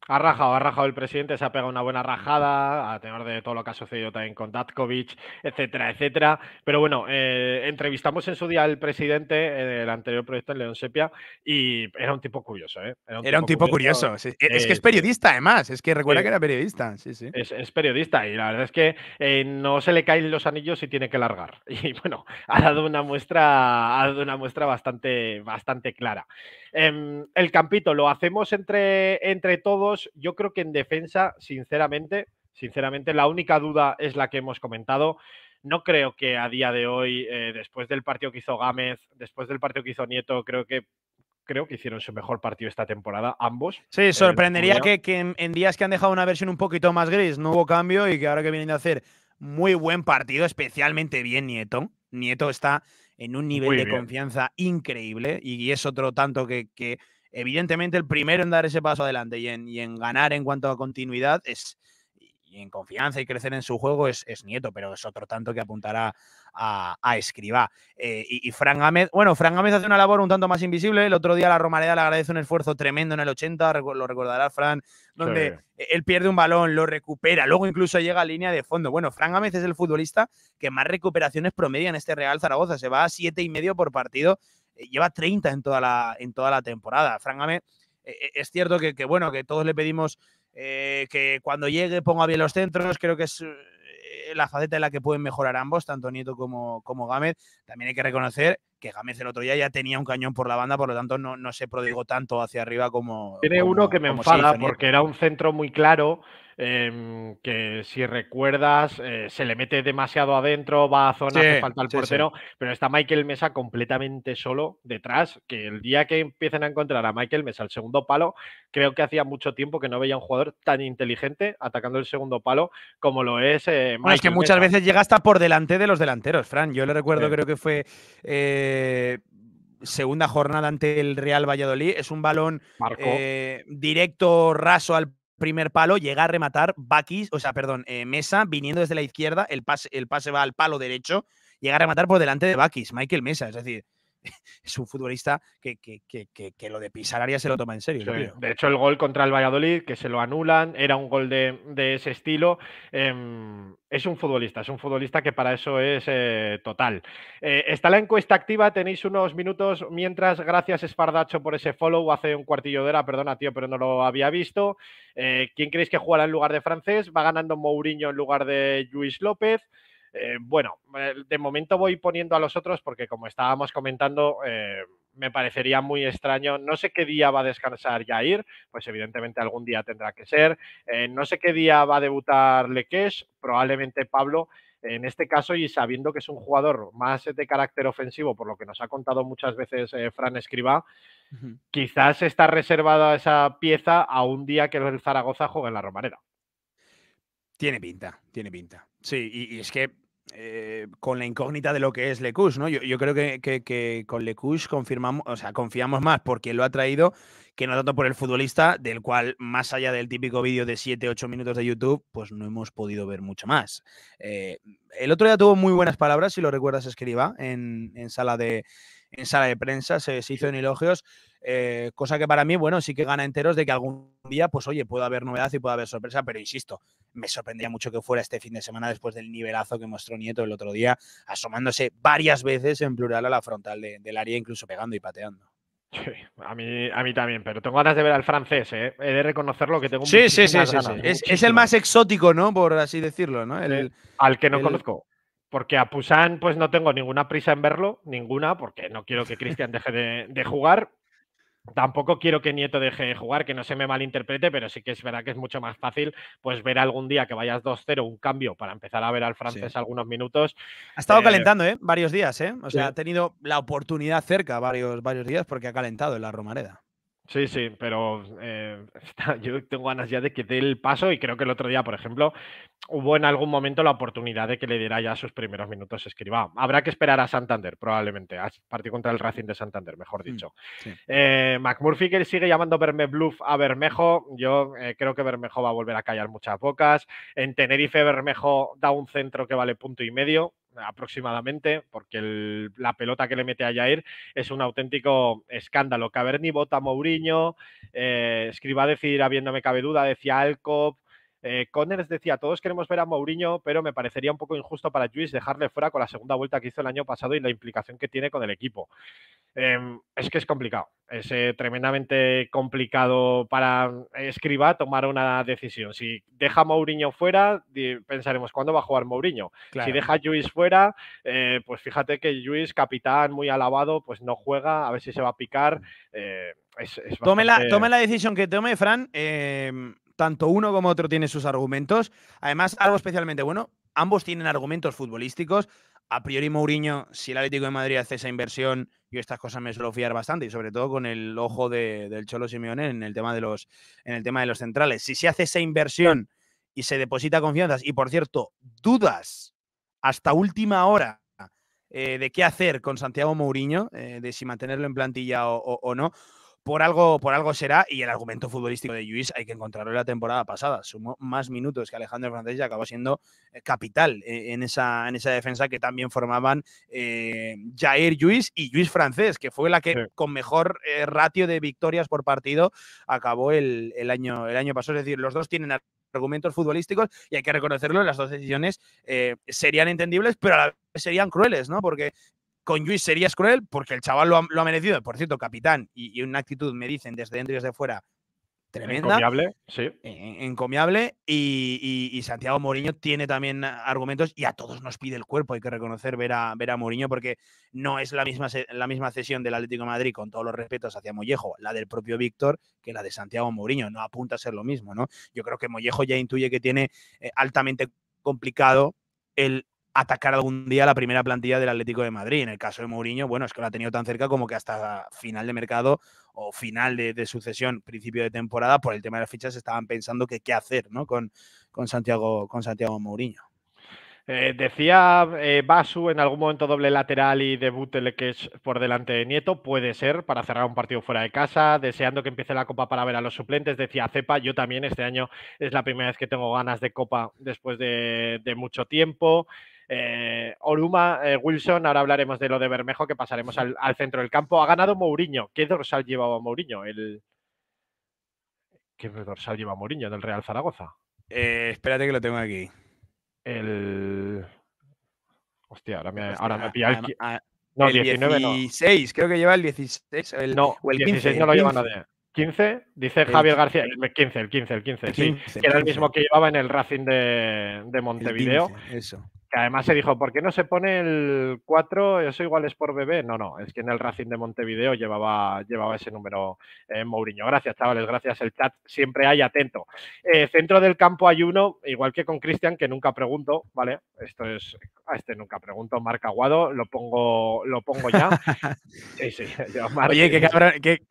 Ha rajado, ha rajado el presidente, se ha pegado una buena rajada, a tenor de todo lo que ha sucedido también con Datkovich, etcétera, etcétera. Pero bueno, eh, entrevistamos en su día al presidente eh, del anterior proyecto en León Sepia y era un tipo curioso, ¿eh? Era un tipo, curioso. Es, que es eh, periodista, además, es que recuerda que era periodista, sí, sí. Es, periodista y la verdad es que no se le caen los anillos y tiene que largar. Y bueno, ha dado una muestra, ha dado una muestra bastante, bastante clara. Em, el campito lo hacemos entre, entre todos. Yo creo que en defensa, sinceramente, sinceramente, la única duda es la que hemos comentado. No creo que a día de hoy, eh, después del partido que hizo Gámez, después del partido que hizo Nieto, creo que creo que hicieron su mejor partido esta temporada, ambos. Sí, sorprendería que, en, días que han dejado una versión un poquito más gris no hubo cambio y que ahora que vienen a hacer muy buen partido, especialmente bien Nieto. Nieto está en un nivel de confianza increíble y, es otro tanto que, evidentemente el primero en dar ese paso adelante y en ganar en cuanto a continuidad es, y en confianza y crecer en su juego es, Nieto, pero es otro tanto que apuntará a, a Escribá. Eh, y, y Fran Gámez, bueno, Fran Gámez hace una labor un tanto más invisible. El otro día la Romareda le agradece un esfuerzo tremendo en el 80, lo recordará Fran, donde e-, él pierde un balón, lo recupera, luego incluso llega a línea de fondo. Bueno, Fran Gámez es el futbolista que más recuperaciones promedia en este Real Zaragoza, se va a siete y medio por partido, eh, lleva 30 en toda la, en toda la temporada. Fran Gámez, e-, e-, es cierto bueno, que todos le pedimos eh, que cuando llegue ponga bien los centros, creo que es eh, la faceta en la que pueden mejorar ambos, tanto Nieto como, como Gámez. También hay que reconocer que Gámez el otro día ya tenía un cañón por la banda, por lo tanto no, se prodigó tanto hacia arriba como. Tiene uno que me enfada porque era un centro muy claro Em, que si recuerdas, eh, se le mete demasiado adentro, va a zona, hace falta el portero, pero está Michael Mesa completamente solo detrás, que el día que empiecen a encontrar a Michael Mesa el segundo palo, creo que hacía mucho tiempo que no veía un jugador tan inteligente atacando el segundo palo como lo es Michael eh, es que muchas veces llega hasta por delante de los delanteros, Fran. Yo le recuerdo, creo que fue eh, segunda jornada ante el Real Valladolid. Es un balón directo, raso al primer palo, llega a rematar Bakis, o sea, perdón, eh, Mesa viniendo desde la izquierda, el pase, el pase va al palo derecho, llega a rematar por delante de Bakis, Michael Mesa, es decir, es un futbolista que, que, lo de pisar área se lo toma en serio. de hecho, el gol contra el Valladolid, que se lo anulan, era un gol de, ese estilo. Em, es un futbolista, es un futbolista que para eso es eh, total. Eh, está la encuesta activa, tenéis unos minutos. Mientras, gracias Espardacho por ese follow. Hace un cuartillo de hora, perdona tío, pero no lo había visto. Eh, ¿Quién creéis que jugará en lugar de francés? Va ganando Mourinho en lugar de Luis López. Eh, bueno, eh, de momento voy poniendo a los otros porque como estábamos comentando, eh, me parecería muy extraño. No sé qué día va a descansar Jair, pues evidentemente algún día tendrá que ser. no sé qué día va a debutar Leques, probablemente Pablo. En este caso, y sabiendo que es un jugador más de carácter ofensivo, por lo que nos ha contado muchas veces Fran Escriba, quizás está reservada esa pieza a un día que el Zaragoza juegue en la romanera. Tiene pinta, tiene pinta. Sí, y es que eh, con la incógnita de lo que es Lecus, ¿no? Yo, creo que, con Lecouche confirmamos, o sea, confiamos más por quien lo ha traído que no tanto por el futbolista, del cual, más allá del típico vídeo de 7-8 minutos de YouTube, pues no hemos podido ver mucho más. Eh, el otro día tuvo muy buenas palabras, si lo recuerdas, Escriba, en sala de, en sala de prensa, se, hizo en elogios, eh, cosa que para mí, bueno, sí que gana enteros de que algún día, pues oye, pueda haber novedad y pueda haber sorpresa, pero insisto, me sorprendía mucho que fuera este fin de semana después del nivelazo que mostró Nieto el otro día, asomándose varias veces en plural a la frontal del área, incluso pegando y pateando. a mí, a mí también, pero tengo ganas de ver al francés, ¿eh? He de reconocerlo que tengo sí, sí, sí, sí, sí. Es, el más exótico, ¿no? Por así decirlo, ¿no? El, al que no conozco porque a Pusan pues no tengo ninguna prisa en verlo, ninguna, porque no quiero que Cristian deje de, jugar. Tampoco quiero que Nieto deje de jugar, que no se me malinterprete, pero sí que es verdad que es mucho más fácil pues ver algún día que vayas 2-0 un cambio para empezar a ver al francés algunos minutos. Ha estado eh, calentando, ¿eh? Varios días, ¿eh? O sea, ha tenido la oportunidad cerca varios, varios días porque ha calentado en la Romareda. Sí, sí, pero eh, yo tengo ganas ya de que dé el paso y creo que el otro día, por ejemplo, hubo en algún momento la oportunidad de que le diera ya sus primeros minutos escriba. Habrá que esperar a Santander, probablemente, a partido contra el Racing de Santander, mejor mm, dicho. Eh, McMurphy que sigue llamando Verme Bluff a Bermejo. Yo eh, creo que Bermejo va a volver a callar muchas bocas. En Tenerife, Bermejo da un centro que vale punto y medio aproximadamente, porque la pelota que le mete a Jair es un auténtico escándalo. Caberni vota Mourinho, eh, Escriba decir, habiéndome cabe duda, decía Alcop, eh, Conners decía, todos queremos ver a Mourinho, pero me parecería un poco injusto para Juiz dejarle fuera con la segunda vuelta que hizo el año pasado y la implicación que tiene con el equipo. Em, es que es complicado, es eh, tremendamente complicado para Escriba tomar una decisión. Si deja a Mourinho fuera, pensaremos cuándo va a jugar Mourinho. Si deja Juiz fuera, eh, pues fíjate que Luis, capitán muy alabado, pues no juega, a ver si se va a picar. Mm. Eh, tome, la, tome, la, decisión que tome, Fran em, tanto uno como otro tiene sus argumentos. Además, algo especialmente bueno, ambos tienen argumentos futbolísticos. A priori, Mourinho, si el Atlético de Madrid hace esa inversión, yo estas cosas me suelo fiar bastante, y sobre todo con el ojo de, del Cholo Simeone en el, tema de los, en el tema de los centrales. Si se hace esa inversión y se deposita confianza y por cierto, dudas hasta última hora eh, de qué hacer con Santiago Mourinho, eh, de si mantenerlo en plantilla o no, por algo, por algo será, y el argumento futbolístico de Luis hay que encontrarlo en la temporada pasada. Sumó más minutos que Alejandro Francés y acabó siendo eh, capital eh, en esa, en esa defensa que también formaban eh, Jair Luis y Luis Francés, que fue la que con mejor ratio de victorias por partido acabó el, año, el año pasado. Es decir, los dos tienen argumentos futbolísticos y hay que reconocerlo, las dos decisiones serían entendibles, pero a la vez serían crueles, ¿no? Porque con Luis serías cruel porque el chaval lo ha, merecido, por cierto, capitán, y, una actitud, me dicen desde dentro y desde fuera, tremenda. Encomiable, sí. encomiable, y, Santiago Mourinho tiene también argumentos y a todos nos pide el cuerpo, hay que reconocer ver a, ver a Mourinho porque no es la misma, la misma cesión del Atlético Madrid, con todos los respetos hacia Mollejo, la del propio Víctor, que la de Santiago Mourinho, no apunta a ser lo mismo, ¿no? Yo creo que Mollejo ya intuye que tiene eh, altamente complicado el atacar algún día la primera plantilla del Atlético de Madrid. En el caso de Mourinho, bueno, es que lo ha tenido tan cerca como que hasta final de mercado o final de, sucesión, principio de temporada, por el tema de las fichas, estaban pensando que qué hacer ¿no? con, con, Santiago, con Santiago Mourinho. Eh, decía eh, Basu en algún momento doble lateral y debut que es por delante de Nieto. Puede ser para cerrar un partido fuera de casa, deseando que empiece la Copa para ver a los suplentes. Decía Cepa, yo también este año es la primera vez que tengo ganas de Copa después de mucho tiempo. Eh, Oruma, eh, Wilson, ahora hablaremos de lo de Bermejo, que pasaremos al, centro del campo. Ha ganado Mourinho. ¿Qué dorsal llevaba Mourinho? ¿Qué dorsal llevaba Mourinho del Real Zaragoza? Eh, espérate que lo tengo aquí. El. Hostia, ahora me, pues Hostia, pilla el. no, el 16, creo que lleva el 16. no, el 16 no lo lleva nadie. 15, dice Javier García, el 15, el 15, el 15, sí, era el mismo que llevaba en el Racing de, Montevideo. eso. Que además se dijo, ¿por qué no se pone el 4? Eso igual es por bebé. No, no, es que en el Racing de Montevideo llevaba, llevaba ese número eh, Mourinho. Gracias, chavales, gracias. El chat siempre hay atento. Eh, centro del campo hay uno, igual que con Cristian, que nunca pregunto, ¿vale? Esto es, a este nunca pregunto, Marca Aguado, lo pongo, lo pongo ya. sí, sí, Oye, qué cabrón, que,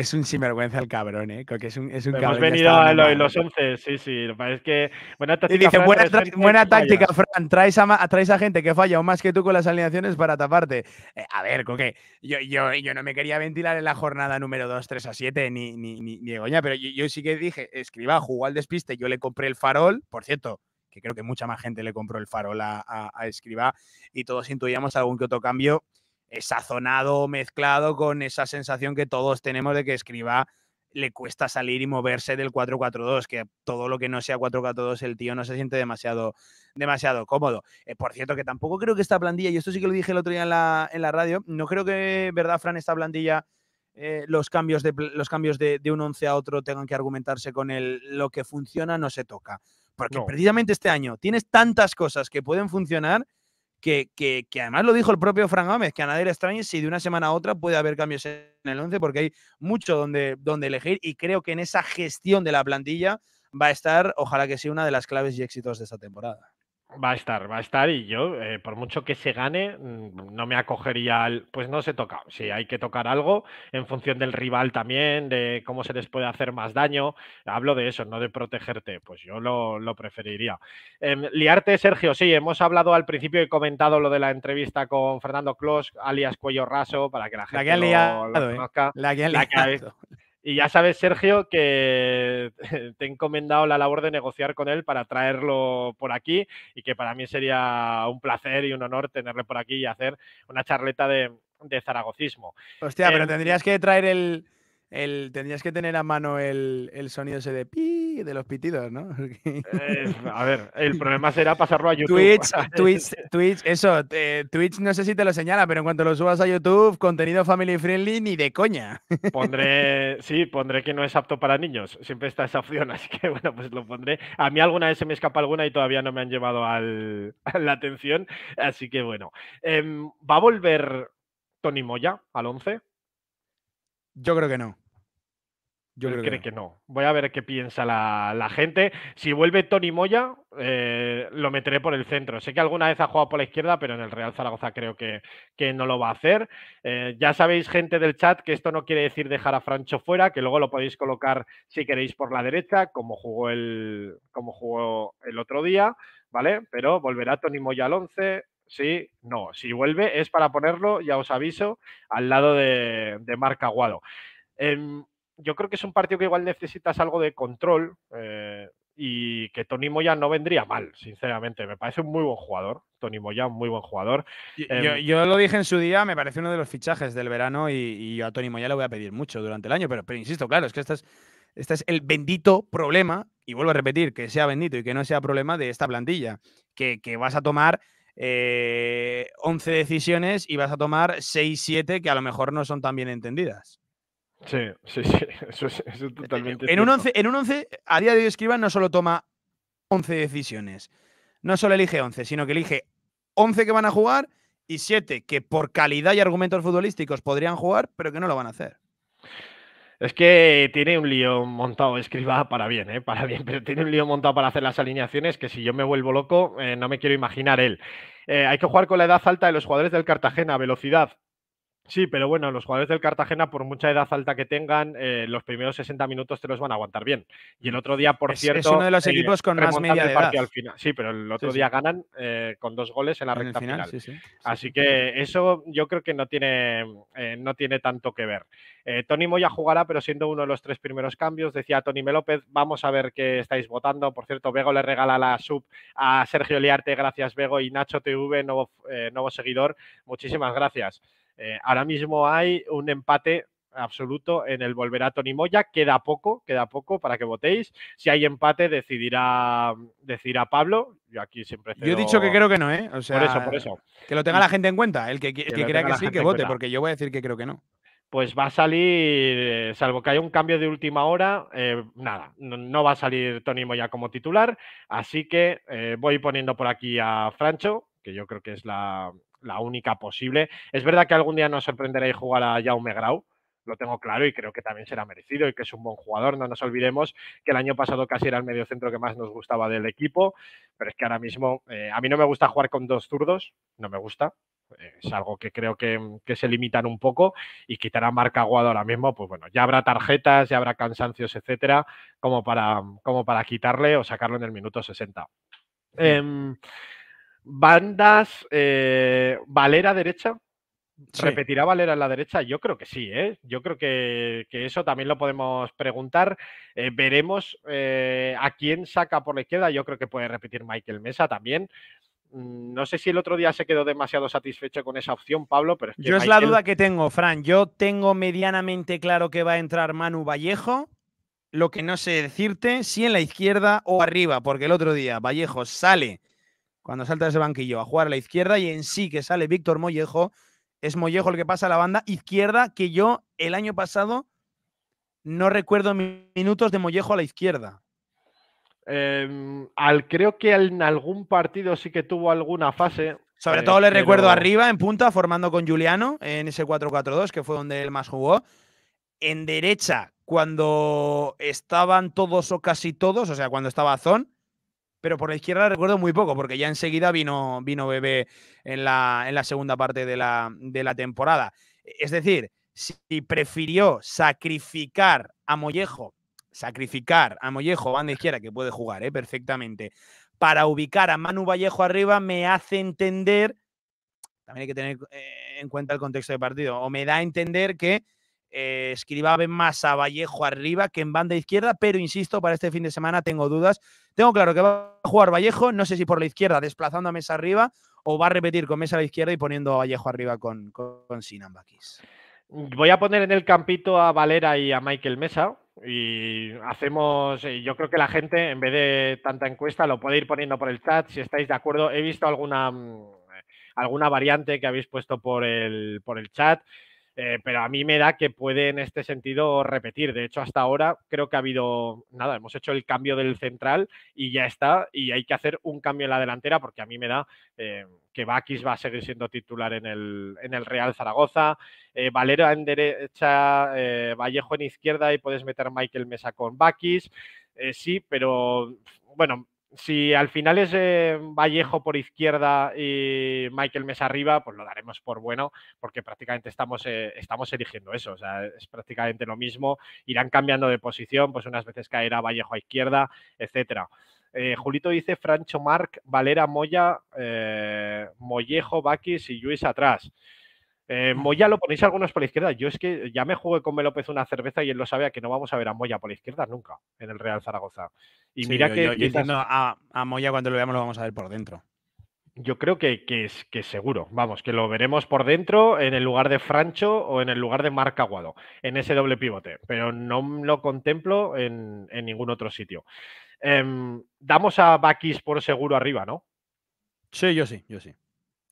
es un sinvergüenza el cabrón, ¿eh? Que es un, es un Hemos venido a los 11, sí, sí. Es que, buena táctica. Y dice, buena, buena táctica, Fran, traes a a, a gente que falla o más que tú con las alineaciones para taparte. Eh, a ver, ¿con yo, yo, no me quería ventilar en la jornada número 2, 3 a 7, ni, ni, ni, pero yo, sí que dije, escriba, jugó al despiste, yo le compré el farol, por cierto que creo que mucha más gente le compró el farol a, Escriba Escribá y todos intuíamos algún que otro cambio sazonado, mezclado con esa sensación que todos tenemos de que Escriba le cuesta salir y moverse del 4-4-2, que todo lo que no sea 4-4-2 el tío no se siente demasiado, demasiado cómodo. Eh, por cierto, que tampoco creo que esta plantilla, y esto sí que lo dije el otro día en la, radio, no creo que, ¿verdad, Fran, esta plantilla, eh, los cambios, de, los cambios de, un once a otro tengan que argumentarse con el lo que funciona no se toca? Porque precisamente este año tienes tantas cosas que pueden funcionar que, que, además lo dijo el propio Fran Gómez, que a nadie le extrañe si de una semana a otra puede haber cambios en el 11, porque hay mucho donde, donde elegir y creo que en esa gestión de la plantilla va a estar, ojalá que sea una de las claves y éxitos de esta temporada. Va a estar, va a estar y yo, eh, por mucho que se gane, mm, no me acogería al, pues no se toca. Si hay que tocar algo en función del rival también, de cómo se les puede hacer más daño. Hablo de eso, no de protegerte, pues yo lo, preferiría. Em, liarte, Sergio, sí, hemos hablado al principio y comentado lo de la entrevista con Fernando Clos, alias Cuello Raso, para que la gente La que y ya sabes, Sergio, que te he encomendado la labor de negociar con él para traerlo por aquí y que para mí sería un placer y un honor tenerle por aquí y hacer una charleta de, zaragocismo. Hostia, pero em, tendrías que traer el, el, tendrías que tener a mano el, sonido ese de pi de los pitidos, ¿no? Eh, a ver, el problema será pasarlo a YouTube. Twitch, Twitch, Twitch eso, eh, Twitch no sé si te lo señala, pero en cuanto lo subas a YouTube, contenido family friendly ni de coña. Pondré, sí, pondré que no es apto para niños, siempre está esa opción, así que bueno, pues lo pondré. A mí alguna vez se me escapa alguna y todavía no me han llevado a la atención, así que bueno. Em, ¿Va a volver Tony Moya al 11? Yo creo que no. Yo creo que no. Voy a ver qué piensa la, gente. Si vuelve Tony Moya, eh, lo meteré por el centro. Sé que alguna vez ha jugado por la izquierda, pero en el Real Zaragoza creo que, no lo va a hacer. Eh, ya sabéis, gente del chat, que esto no quiere decir dejar a Francho fuera, que luego lo podéis colocar si queréis por la derecha, como jugó el, como jugó el otro día, ¿vale? Pero volverá Tony Moya al 11, Sí, no. Si vuelve es para ponerlo, ya os aviso, al lado de, de Marca Aguado. Em, yo creo que es un partido que igual necesitas algo de control eh, y que Tony Moya no vendría mal, sinceramente. Me parece un muy buen jugador. Tony Moya, un muy buen jugador. Em, yo, lo dije en su día, me parece uno de los fichajes del verano y, yo a Tony Moya le voy a pedir mucho durante el año, pero, insisto, claro, es que este, este es, el bendito problema, y vuelvo a repetir, que sea bendito y que no sea problema de esta plantilla, que, vas a tomar 11 eh, decisiones y vas a tomar 6-7 que a lo mejor no son tan bien entendidas. Sí, sí, sí, eso es, totalmente. En un, 11, en un 11, a día de hoy, Escriba no solo toma 11 decisiones, no solo elige 11, sino que elige 11 que van a jugar y 7 que por calidad y argumentos futbolísticos podrían jugar, pero que no lo van a hacer. Es que tiene un lío montado, escriba para bien, ¿eh? para bien, pero tiene un lío montado para hacer las alineaciones que si yo me vuelvo loco, eh, no me quiero imaginar él. Eh, hay que jugar con la edad alta de los jugadores del Cartagena, velocidad, Sí, pero bueno, los jugadores del Cartagena, por mucha edad alta que tengan, eh, los primeros 60 minutos te los van a aguantar bien. Y el otro día, por cierto. Es uno de los eh, equipos con más media de edad. Al final. Sí, pero el otro día ganan eh, con dos goles en la recta final. Así que eso yo creo que no tiene, no tiene tanto que ver. Tony Moya jugará, pero siendo uno de los tres primeros cambios. Decía Tony Melópez, vamos a ver qué estáis votando. Por cierto, Bego le regala la sub a Sergio Liarte. Gracias, Bego. Y Nacho TV, nuevo, nuevo seguidor. Muchísimas gracias. Eh, ahora mismo hay un empate absoluto en el volver a Tony Moya. Queda poco, queda poco para que votéis. Si hay empate, decidirá, Pablo. Yo aquí siempre Yo he dicho que creo que no, ¿eh? por eso, por eso. Que lo tenga la gente en cuenta. El que, que, crea que sí, que vote, porque yo voy a decir que creo que no. Pues va a salir, salvo que haya un cambio de última hora, eh, nada, no, va a salir Tony Moya como titular. Así que eh, voy poniendo por aquí a Francho, que yo creo que es la, la única posible. Es verdad que algún día nos sorprenderá jugar a Jaume Grau, lo tengo claro y creo que también será merecido y que es un buen jugador. No nos olvidemos que el año pasado casi era el medio centro que más nos gustaba del equipo, pero es que ahora mismo eh, a mí no me gusta jugar con dos zurdos, no me gusta. Eh, es algo que creo mm, que, se limitan un poco y quitará Marca Aguado ahora mismo, pues bueno, ya habrá tarjetas, ya habrá cansancios, etcétera, como para, mm, como para quitarle o sacarlo en el minuto 60. Bandas, eh, Valera derecha. ¿Repetirá Valera en la derecha? Yo creo que sí, ¿eh? Yo creo que, eso también lo podemos preguntar. Eh, veremos a quién saca por la izquierda. Yo creo que puede repetir Michael Mesa también. Mm, no sé si el otro día se quedó demasiado satisfecho con esa opción, Pablo, pero Yo es la duda que tengo, Fran. Yo tengo medianamente claro que va a entrar Manu Vallejo. Lo que no sé decirte, si en la izquierda o arriba, porque el otro día Vallejo sale cuando salta ese banquillo a jugar a la izquierda y en sí que sale Víctor Mollejo, es Mollejo el que pasa a la banda izquierda, que yo el año pasado no recuerdo minutos de Mollejo a la izquierda. Em, al, creo que en algún partido sí que tuvo alguna fase. Sobre eh, todo le recuerdo arriba, en punta, formando con Juliano en ese 4-4-2, que fue donde él más jugó. En derecha, cuando estaban todos o casi todos, o sea, cuando estaba Zon, pero por la izquierda recuerdo muy poco, porque ya enseguida vino, vino Bebé en la, en la segunda parte de la, de la temporada. Es decir, si prefirió sacrificar a Mollejo, sacrificar a Mollejo, banda izquierda, que puede jugar ¿eh? perfectamente, para ubicar a Manu Vallejo arriba, me hace entender, también hay que tener eh, en cuenta el contexto de partido, o me da a entender que eh, escribaba Escriba más a Vallejo arriba que en banda izquierda, pero insisto, para este fin de semana tengo dudas. Tengo claro que va a jugar Vallejo, no sé si por la izquierda, desplazando a Mesa arriba, o va a repetir con Mesa a la izquierda y poniendo a Vallejo arriba con, con, Voy a poner en el campito a Valera y a Michael Mesa, y hacemos, eh, yo creo que la gente, en vez de tanta encuesta, lo puede ir poniendo por el chat si estáis de acuerdo. He visto alguna, mm, alguna variante que habéis puesto por el, por el chat. Eh, pero a mí me da que puede en este sentido repetir. De hecho, hasta ahora creo que ha habido nada, hemos hecho el cambio del central y ya está. Y hay que hacer un cambio en la delantera porque a mí me da eh, que Bakis va a seguir siendo titular en el, Real Zaragoza. Eh, Valero en derecha, Vallejo en izquierda y puedes meter Michael Mesa con Bakis. sí, pero bueno, si al final es eh, Vallejo por izquierda y Michael Mesa arriba, pues lo daremos por bueno, porque prácticamente estamos, eh, estamos eligiendo eso. O sea, es prácticamente lo mismo. Irán cambiando de posición, pues unas veces caerá Vallejo a izquierda, etcétera. Eh, Julito dice Francho Marc, Valera Moya, Mollejo, Baquis y Luis atrás. Eh, Moya lo ponéis algunos por la izquierda. Yo es que ya me jugué con Melópez una cerveza y él lo sabía que no vamos a ver a Moya por la izquierda nunca en el Real Zaragoza. Y mira que. Yo, a, Moya cuando lo veamos lo vamos a ver por dentro. Yo creo que, que, es, que seguro, vamos, que lo veremos por dentro en el lugar de Francho o en el lugar de Marca Guado, en ese doble pivote, pero no lo contemplo en, ningún otro sitio. Em, damos a Bakis por seguro arriba, ¿no? Sí, yo sí, yo sí.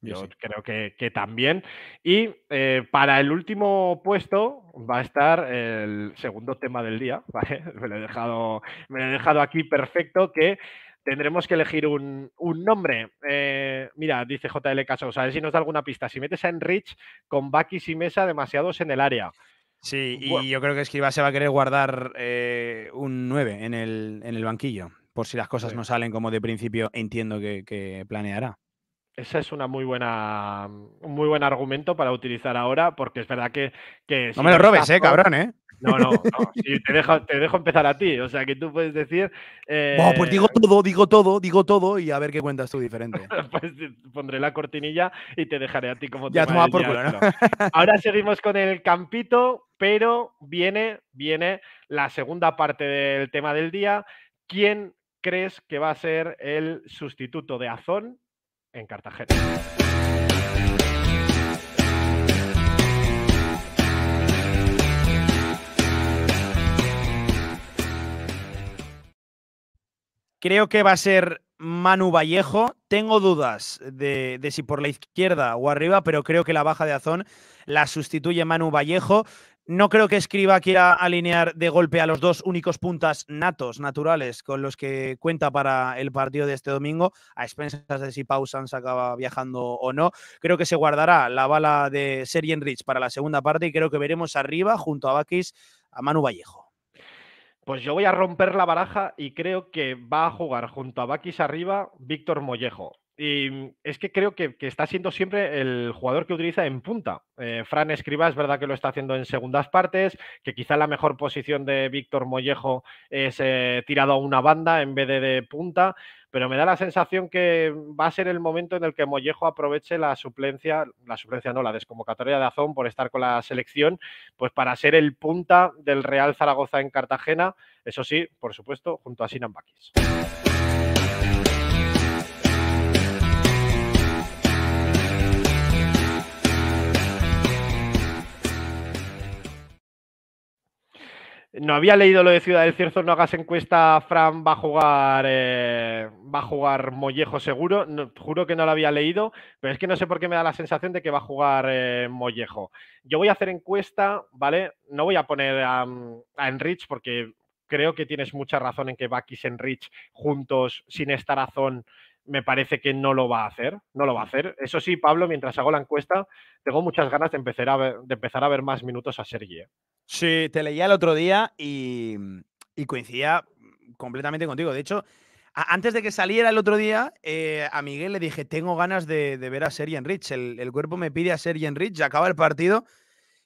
Yo creo que, también. Y eh, para el último puesto va a estar el segundo tema del día. Me, lo he dejado, me he dejado aquí perfecto que tendremos que elegir un, nombre. Eh, mira, dice JL Caso a ver si nos da alguna pista. Si metes a Enrich con Bakis y Mesa demasiados en el área. Sí, y yo creo que Escriba se va a querer guardar eh, un 9 en el, en el, banquillo, por si las cosas no salen como de principio entiendo que planeará. Ese es una muy buena, un muy buen argumento para utilizar ahora, porque es verdad que. no me lo robes, eh, cabrón, eh. No, no, te, dejo, empezar a ti. O sea, que tú puedes decir. pues digo eh, todo, digo todo, digo todo y a ver qué cuentas tú diferente. pues pondré la cortinilla y te dejaré a ti como Ya toma por culo, Ahora seguimos con el campito, pero viene, viene la segunda parte del tema del día. ¿Quién crees que va a ser el sustituto de Azón en Cartagena. Creo que va a ser Manu Vallejo. Tengo dudas de, si por la izquierda o arriba, pero creo que la baja de Azón la sustituye Manu Vallejo. No creo que Escriba quiera alinear de golpe a los dos únicos puntas natos, naturales, con los que cuenta para el partido de este domingo, a expensas de si Pausan se acaba viajando o no. Creo que se guardará la bala de Serien Rich para la segunda parte y creo que veremos arriba, junto a Bakis, a Manu Vallejo. Pues yo voy a romper la baraja y creo que va a jugar junto a Bakis arriba Víctor Mollejo. Y mm, es que creo que, está siendo siempre el jugador que utiliza en punta. Eh, Fran Escriba es verdad que lo está haciendo en segundas partes, que quizá la mejor posición de Víctor Mollejo es eh, tirado a una banda en vez de, de punta, pero me da la sensación que va a ser el momento en el que Mollejo aproveche la suplencia, la suplencia no, la desconvocatoria de Azón por estar con la selección, pues para ser el punta del Real Zaragoza en Cartagena, eso sí, por supuesto, junto a Sinan Bakis. No había leído lo de Ciudad del Cierzo, no hagas encuesta, Fran va a jugar, eh, va a jugar Mollejo seguro. juro que no lo había leído, pero es que no sé por qué me da la sensación de que va a jugar eh, Mollejo. Yo voy a hacer encuesta, ¿vale? No voy a poner a, Enrich porque creo que tienes mucha razón en que Bakis y Enrich juntos, sin esta razón, me parece que no lo va a hacer, no lo va a hacer. Eso sí, Pablo, mientras hago la encuesta, tengo muchas ganas de empezar a ver, empezar a ver más minutos a Sergi. ¿eh? Sí, te leía el otro día y, coincidía completamente contigo. De hecho, antes de que saliera el otro día, eh, a Miguel le dije, tengo ganas de, ver a Sergi Enrich. El, cuerpo me pide a Sergi Enrich, ya acaba el partido.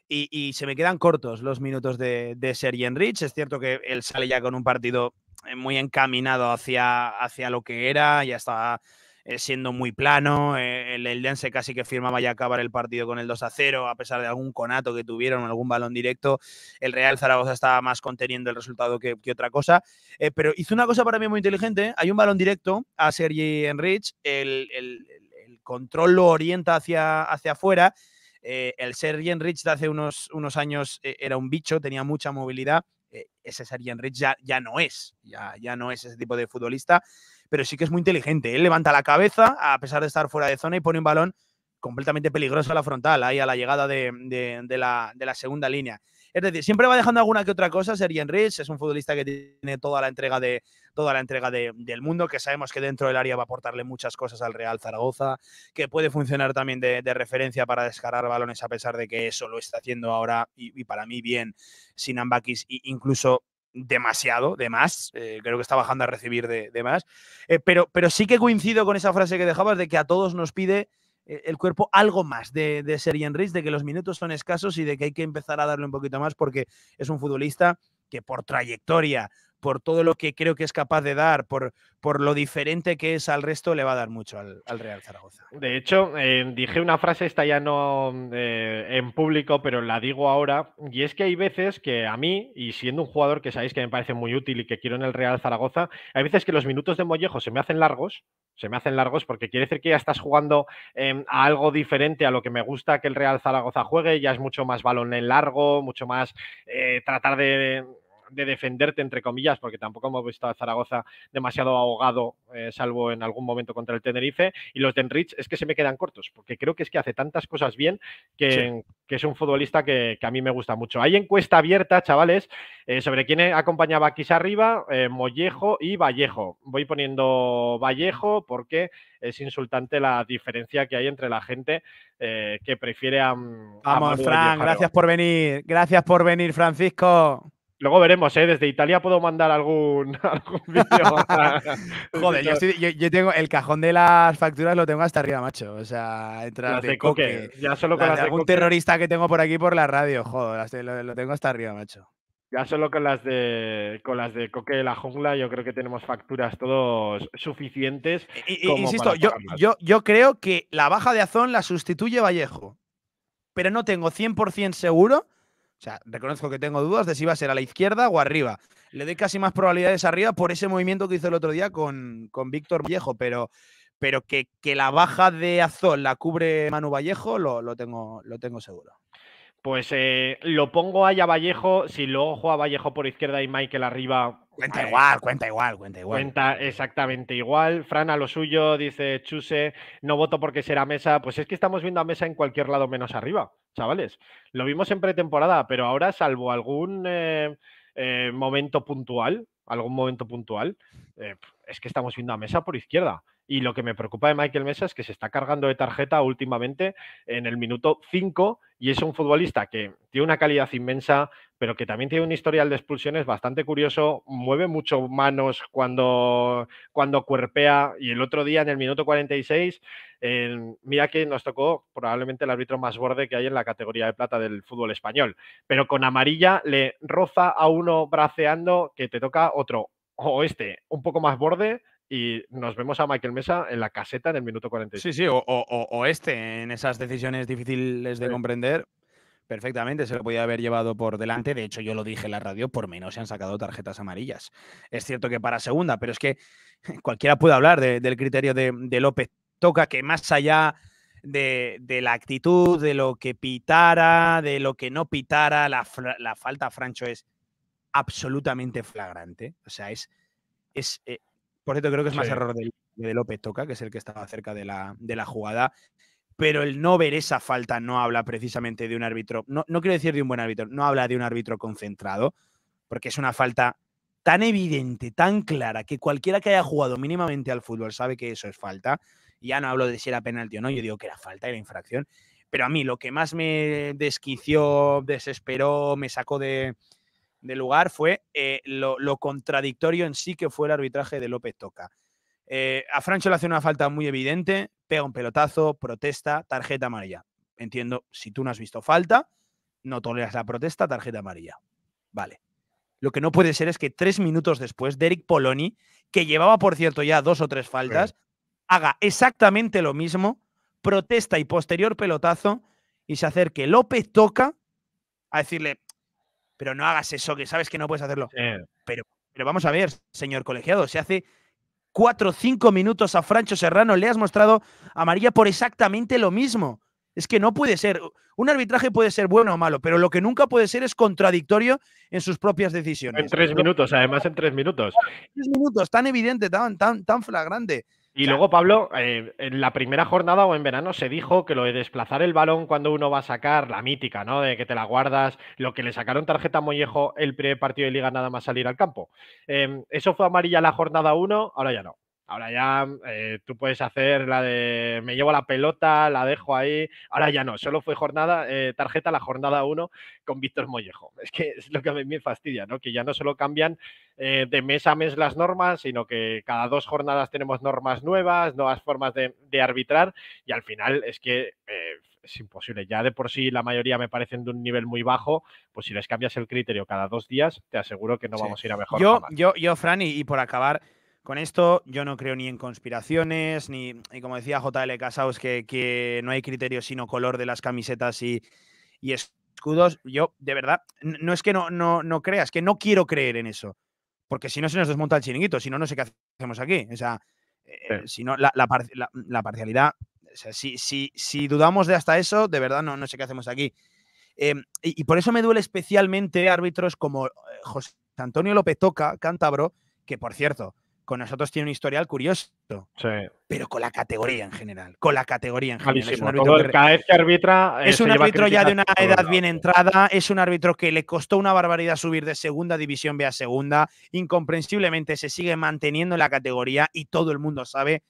Y, se me quedan cortos los minutos de, de Sergi Enrich. Es cierto que él sale ya con un partido eh, muy encaminado hacia, hacia lo que era, ya estaba eh, siendo muy plano, eh, el Eldense casi que firmaba ya acabar el partido con el 2 a 0, a pesar de algún conato que tuvieron, algún balón directo, el Real Zaragoza estaba más conteniendo el resultado que, otra cosa, pero hizo una cosa para mí muy inteligente, hay un balón directo a Sergi Enrich, el, el, control lo orienta hacia, hacia afuera, el Sergi Enrich de hace unos, unos años era un bicho, tenía mucha movilidad, eh, ese Yanret ya, ya no es, ya, ya no es ese tipo de futbolista, pero sí que es muy inteligente. Él levanta la cabeza a pesar de estar fuera de zona y pone un balón completamente peligroso a la frontal, ahí a la llegada de, la, de la segunda línea. Es decir, siempre va dejando alguna que otra cosa. Sergi Enrich es un futbolista que tiene toda la entrega, de, toda la entrega del mundo, que sabemos que dentro del área va a aportarle muchas cosas al Real Zaragoza, que puede funcionar también de, referencia para descargar balones, a pesar de que eso lo está haciendo ahora y, para mí bien sin Ambakis, incluso demasiado, de más. Eh, creo que está bajando a recibir de, más. Eh, pero, pero sí que coincido con esa frase que dejabas de que a todos nos pide e, el cuerpo algo más de, de Sergi de que los minutos son escasos y de que hay que empezar a darle un poquito más porque es un futbolista que por trayectoria, por todo lo que creo que es capaz de dar, por, por lo diferente que es al resto, le va a dar mucho al, Real Zaragoza. De hecho, eh, dije una frase, esta ya no mm, eh, en público, pero la digo ahora, y es que hay veces que a mí, y siendo un jugador que sabéis que me parece muy útil y que quiero en el Real Zaragoza, hay veces que los minutos de Mollejo se me hacen largos, se me hacen largos porque quiere decir que ya estás jugando em, a algo diferente a lo que me gusta que el Real Zaragoza juegue, ya es mucho más balón en largo, mucho más eh, tratar de de defenderte, entre comillas, porque tampoco hemos visto a Zaragoza demasiado ahogado, eh, salvo en algún momento contra el Tenerife. Y los de Enrich es que se me quedan cortos, porque creo que es que hace tantas cosas bien que, es un futbolista que, a mí me gusta mucho. Hay encuesta abierta, chavales, eh, sobre quién acompañaba aquí arriba, eh, Mollejo y Vallejo. Voy poniendo Vallejo porque es insultante la diferencia que hay entre la gente que prefiere a. Mm, Vamos, gracias por venir. Gracias por venir, Francisco. Luego veremos, ¿eh? Desde Italia puedo mandar algún, vídeo. Joder, yo, tengo el cajón de las facturas lo tengo hasta arriba, macho. O sea, entrar. las, de, coque, Ya solo con algún terrorista que tengo por aquí por la radio, joder, lo, tengo hasta arriba, macho. Ya solo con las de las de Coque de la Jungla, yo creo que tenemos facturas todos suficientes. insisto, yo, yo, yo creo que la baja de Azón la sustituye Vallejo. Pero no tengo 100% seguro sea, reconozco que tengo dudas de si va a ser a la izquierda o arriba. Le doy casi más probabilidades arriba por ese movimiento que hizo el otro día con, Víctor Vallejo, pero, pero que, la baja de Azol la cubre Manu Vallejo, lo, lo, tengo, lo tengo seguro. Pues eh, lo pongo a Vallejo. Si luego juega Vallejo por izquierda y Michael arriba. Cuenta eh, igual, cuenta igual, cuenta igual. Cuenta exactamente igual. Fran a lo suyo, dice Chuse, no voto porque será Mesa. Pues es que estamos viendo a Mesa en cualquier lado menos arriba, chavales. Lo vimos en pretemporada, pero ahora, salvo algún eh, momento puntual, algún momento puntual, es que estamos viendo a Mesa por izquierda. Y lo que me preocupa de Michael Mesa es que se está cargando de tarjeta últimamente en el minuto 5 y es un futbolista que tiene una calidad inmensa, pero que también tiene un historial de expulsiones bastante curioso, mueve mucho manos cuando, cuando cuerpea y el otro día en el minuto 46, mira que nos tocó probablemente el árbitro más borde que hay en la categoría de plata del fútbol español, pero con amarilla le roza a uno braceando que te toca otro o este un poco más borde y nos vemos a Michael Mesa en la caseta en el minuto 45. Sí, sí, o, este, en esas decisiones difíciles de comprender, perfectamente, se lo podía haber llevado por delante. De hecho, yo lo dije en la radio, por menos se han sacado tarjetas amarillas. Es cierto que para segunda, pero es que cualquiera puede hablar del criterio de, López Toca, que más allá de, la actitud, de lo que pitara, de lo que no pitara, la, falta a Francho es absolutamente flagrante. O sea, es, eh, por cierto, creo que es más error de, de, López Toca, que es el que estaba cerca de la, de la jugada. Pero el no ver esa falta no habla precisamente de un árbitro, no, no quiero decir de un buen árbitro, no habla de un árbitro concentrado, porque es una falta tan evidente, tan clara, que cualquiera que haya jugado mínimamente al fútbol sabe que eso es falta. Ya no hablo de si era penalti o no, yo digo que era falta, era infracción. Pero a mí lo que más me desquició, desesperó, me sacó de, de lugar fue eh, lo, contradictorio en sí que fue el arbitraje de López Toca. Eh, a Francho le hace una falta muy evidente, pega un pelotazo, protesta, tarjeta amarilla. Entiendo, si tú no has visto falta, no toleras la protesta, tarjeta amarilla. Vale. Lo que no puede ser es que tres minutos después, Derek Poloni, que llevaba, por cierto, ya dos o tres faltas, haga exactamente lo mismo, protesta y posterior pelotazo, y se acerque López Toca a decirle, pero no hagas eso, que sabes que no puedes hacerlo. Pero, vamos a ver, señor colegiado, se hace cuatro o cinco minutos a Francho Serrano le has mostrado a María por exactamente lo mismo. Es que no puede ser. Un arbitraje puede ser bueno o malo, pero lo que nunca puede ser es contradictorio en sus propias decisiones. En tres minutos, además en tres minutos. En tres minutos, tan evidente, tan, tan flagrante. Y luego, Pablo, eh, en la primera jornada o en verano se dijo que lo de desplazar el balón cuando uno va a sacar, la mítica, ¿no? De que te la guardas, lo que le sacaron tarjeta a Mollejo el primer partido de liga nada más salir al campo. Em, eso fue amarilla la jornada 1, ahora ya no. Ahora ya mm, eh, tú puedes hacer la de me llevo la pelota, la dejo ahí. Ahora ya no, solo fue jornada, eh, tarjeta la jornada 1 con Víctor Mollejo. Es que es lo que a mí me fastidia, ¿no? Que ya no solo cambian eh, de mes a mes las normas, sino que cada dos jornadas tenemos normas nuevas, nuevas formas de, arbitrar y al final es que es imposible. Ya de por sí la mayoría me parecen de un nivel muy bajo, pues si les cambias el criterio cada dos días, te aseguro que no vamos a ir a mejor. Yo, yo, yo, Fran, y por acabar, con esto yo no creo ni en conspiraciones, ni y como decía JL Casaus, que, no hay criterio sino color de las camisetas y, escudos. Yo, de verdad, no es que no, no, no creas, que no quiero creer en eso. Porque si no se nos desmonta el chiringuito, si no, no sé qué hacemos aquí. O sea, eh, si no, la, parcialidad o sea, si, dudamos de hasta eso, de verdad no, no sé qué hacemos aquí. Em, y, por eso me duele especialmente árbitros como eh, José Antonio López Toca, cántabro, que por cierto, con nosotros tiene un historial curioso, pero con la categoría en general, con la categoría en general. Es un árbitro, arbitra, eh, es un árbitro ya de una edad bien entrada, es un árbitro que le costó una barbaridad subir de segunda división B a segunda, incomprensiblemente se sigue manteniendo en la categoría y todo el mundo sabe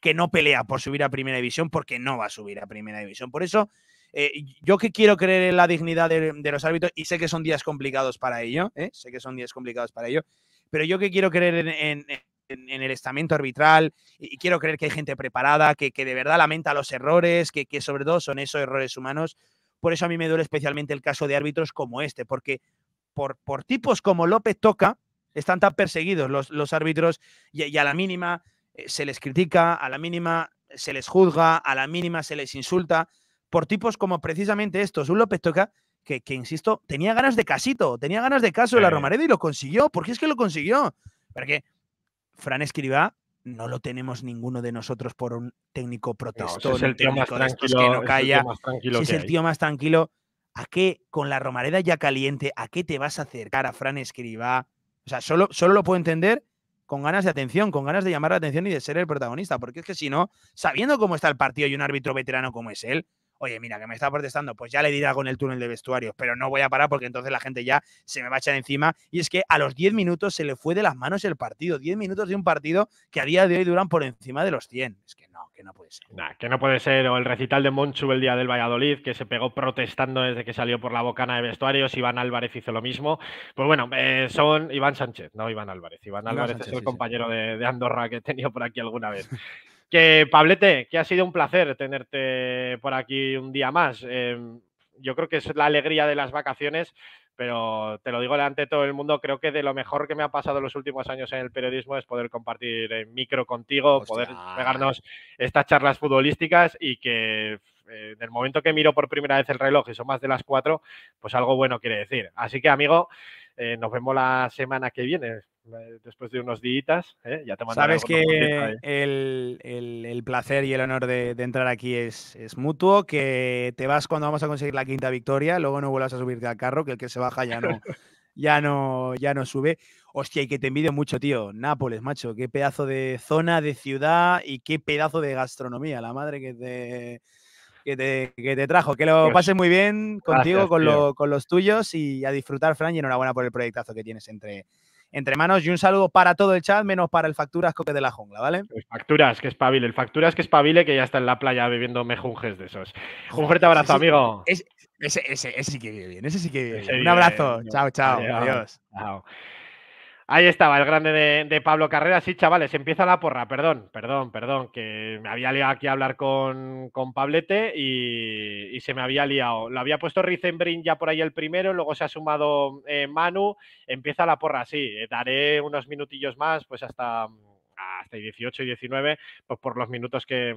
que no pelea por subir a primera división porque no va a subir a primera división. Por eso, eh, yo que quiero creer en la dignidad de, los árbitros y sé que son días complicados para ello, ¿eh? sé que son días complicados para ello, pero yo que quiero creer en, en, el estamento arbitral y, quiero creer que hay gente preparada, que, que de verdad lamenta los errores, que, sobre todo son esos errores humanos. Por eso a mí me duele especialmente el caso de árbitros como este, porque por, por tipos como López Toca están tan perseguidos los, árbitros y, a la mínima eh, se les critica, a la mínima se les juzga, a la mínima se les insulta, por tipos como precisamente estos, un López Toca que, insisto, tenía ganas de casito, tenía ganas de caso de la Romareda y lo consiguió, porque es que lo consiguió. Porque Fran Escribá no lo tenemos ninguno de nosotros por un técnico protestón, es el tío más tranquilo, que no calla, es el tío más tranquilo. ¿A qué, con la romareda ya caliente, a qué te vas a acercar a Fran Escribá? O sea, solo, solo lo puedo entender con ganas de atención, con ganas de llamar la atención y de ser el protagonista, porque es que si no, sabiendo cómo está el partido y un árbitro veterano como es él, oye, mira, que me está protestando, pues ya le dirá con el túnel de vestuarios, pero no voy a parar porque entonces la gente ya se me va a echar encima. Y es que a los 10 minutos se le fue de las manos el partido, 10 minutos de un partido que a día de hoy duran por encima de los 100. Es que no, que no puede ser. que no puede ser, o el recital de Monchu el día del Valladolid, que se pegó protestando desde que salió por la bocana de vestuarios, Iván Álvarez hizo lo mismo. Pues bueno, eh, son Iván Sánchez, no Iván Álvarez. Iván Álvarez es el compañero De, de Andorra que he tenido por aquí alguna vez. Que Pablete, que ha sido un placer tenerte por aquí un día más. Em, yo creo que es la alegría de las vacaciones, pero te lo digo delante de todo el mundo, creo que de lo mejor que me ha pasado los últimos años en el periodismo es poder compartir el eh, micro contigo, poder pegarnos estas charlas futbolísticas y que del eh, el momento que miro por primera vez el reloj y son más de las cuatro, pues algo bueno quiere decir. Así que, amigo, eh, nos vemos la semana que viene, eh, después de unos días. Eh, ya te Sabes que el, placer y el honor de, entrar aquí es, es, mutuo, que te vas cuando vamos a conseguir la quinta victoria, luego no vuelvas a subirte al carro, que el que se baja ya no. ya no, ya no sube. Hostia, y que te envidio mucho, tío. Nápoles, macho, qué pedazo de zona, de ciudad y qué pedazo de gastronomía. La madre que te, que te, trajo. Que lo pases muy bien contigo, con, los tuyos y a disfrutar, Fran, y enhorabuena por el proyectazo que tienes entre, entre manos. Y un saludo para todo el chat, menos para el Facturas que de la Jungla, ¿vale? facturas, que espabile. El Facturas, que es pabile que ya está en la playa bebiendo mejunjes de esos. Un fuerte abrazo, amigo. Ese, ese, ese, sí que vive bien, ese sí que vive bien. un abrazo. Chao, chao. Adiós. Chao. Ahí estaba el grande de, Pablo Carrera. Sí, chavales, empieza la porra. Perdón, perdón, perdón, que me había liado aquí a hablar con, Pablete y, se me había liado. Lo había puesto Rizembrin ya por ahí el primero, luego se ha sumado eh, Manu. Empieza la porra, sí. Eh, daré unos minutillos más, pues hasta, hasta 18 y 19, pues por los minutos que,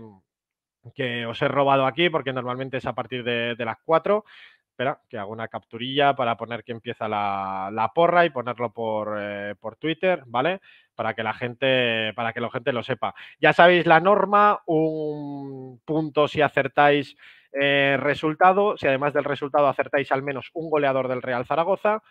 que os he robado aquí, porque normalmente es a partir de, de las 4. Espera, que hago una capturilla para poner que empieza la, porra y ponerlo eh, por, Twitter, ¿vale? Para que la gente, para que la gente lo sepa. Ya sabéis la norma, un punto si acertáis eh, resultado, si además del resultado acertáis al menos un goleador del Real Zaragoza.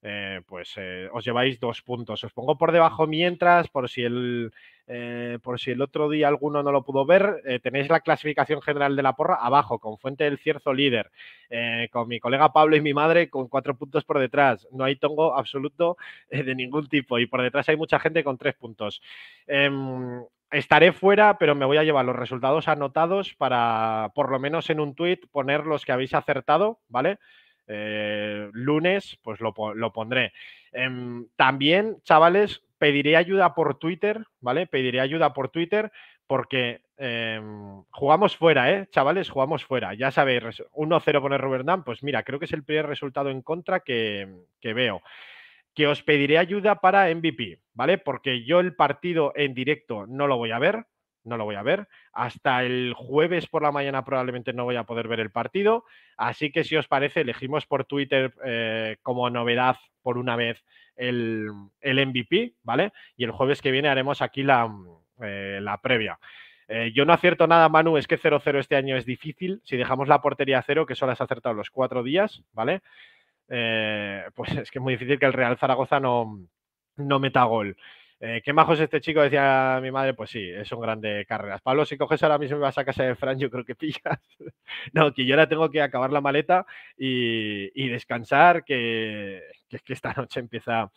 Eh, pues eh, os lleváis dos puntos. Os pongo por debajo mientras, por si el, eh, por si el otro día alguno no lo pudo ver, tenéis la clasificación general de la porra abajo, con Fuente del Cierzo líder, con mi colega Pablo y mi madre con cuatro puntos por detrás. No hay tongo absoluto de ningún tipo y por detrás hay mucha gente con tres puntos em, estaré fuera, pero me voy a llevar los resultados anotados para, por lo menos en un tuit, poner los que habéis acertado, ¿vale? Eh, lunes, pues lo, pondré. Em, también, chavales, pediré ayuda por Twitter, ¿vale? Pediré ayuda por Twitter porque em, jugamos fuera, ¿eh? Chavales, jugamos fuera. Ya sabéis, 1-0 con el Dunn pues mira, creo que es el primer resultado en contra que, que veo que os pediré ayuda para MVP, ¿vale? Porque yo el partido en directo no lo voy a ver, no lo voy a ver. Hasta el jueves por la mañana probablemente no voy a poder ver el partido. Así que si os parece, elegimos por Twitter eh, como novedad por una vez el, MVP, ¿vale? Y el jueves que viene haremos aquí la, eh, previa. Eh, yo no acierto nada, Manu, es que 0-0 este año es difícil. Si dejamos la portería a cero, que solo has acertado los cuatro días, ¿vale? pues es que es muy difícil que el Real Zaragoza no, no meta gol. Eh, qué majo es este chico, decía mi madre, pues sí, es un grande carreras. Pablo, si coges ahora mismo y vas a casa de Fran, yo creo que pillas. no, que yo ahora tengo que acabar la maleta y, descansar, que, que, que, esta noche empieza,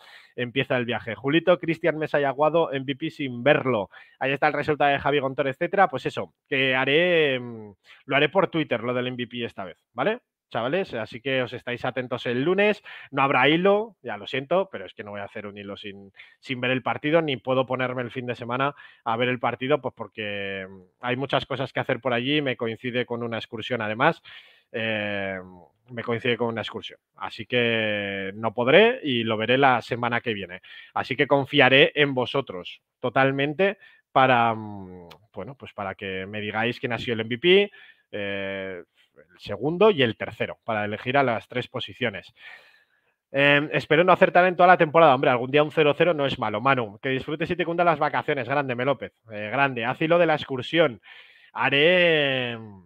el viaje. Julito, Cristian Mesa y Aguado, MVP sin verlo. Ahí está el resultado de Javi Gontor, etcétera. Pues eso, que haré, mm, lo haré por Twitter, lo del MVP esta vez, ¿vale? chavales. Así que os estáis atentos el lunes. No habrá hilo, ya lo siento, pero es que no voy a hacer un hilo sin, sin ver el partido, ni puedo ponerme el fin de semana a ver el partido, pues porque mm, hay muchas cosas que hacer por allí. Me coincide con una excursión, además. Eh, me coincide con una excursión. Así que no podré y lo veré la semana que viene. Así que confiaré en vosotros totalmente para, mm, bueno, pues para que me digáis quién ha sido el MVP. Eh, el segundo y el tercero, para elegir a las tres posiciones. Em, espero no acertar en toda la temporada. Hombre, algún día un 0-0 no es malo. Manu, que disfrutes y te cunda las vacaciones. Grande, Melópez. Eh, grande. Haz de la excursión. Haré em,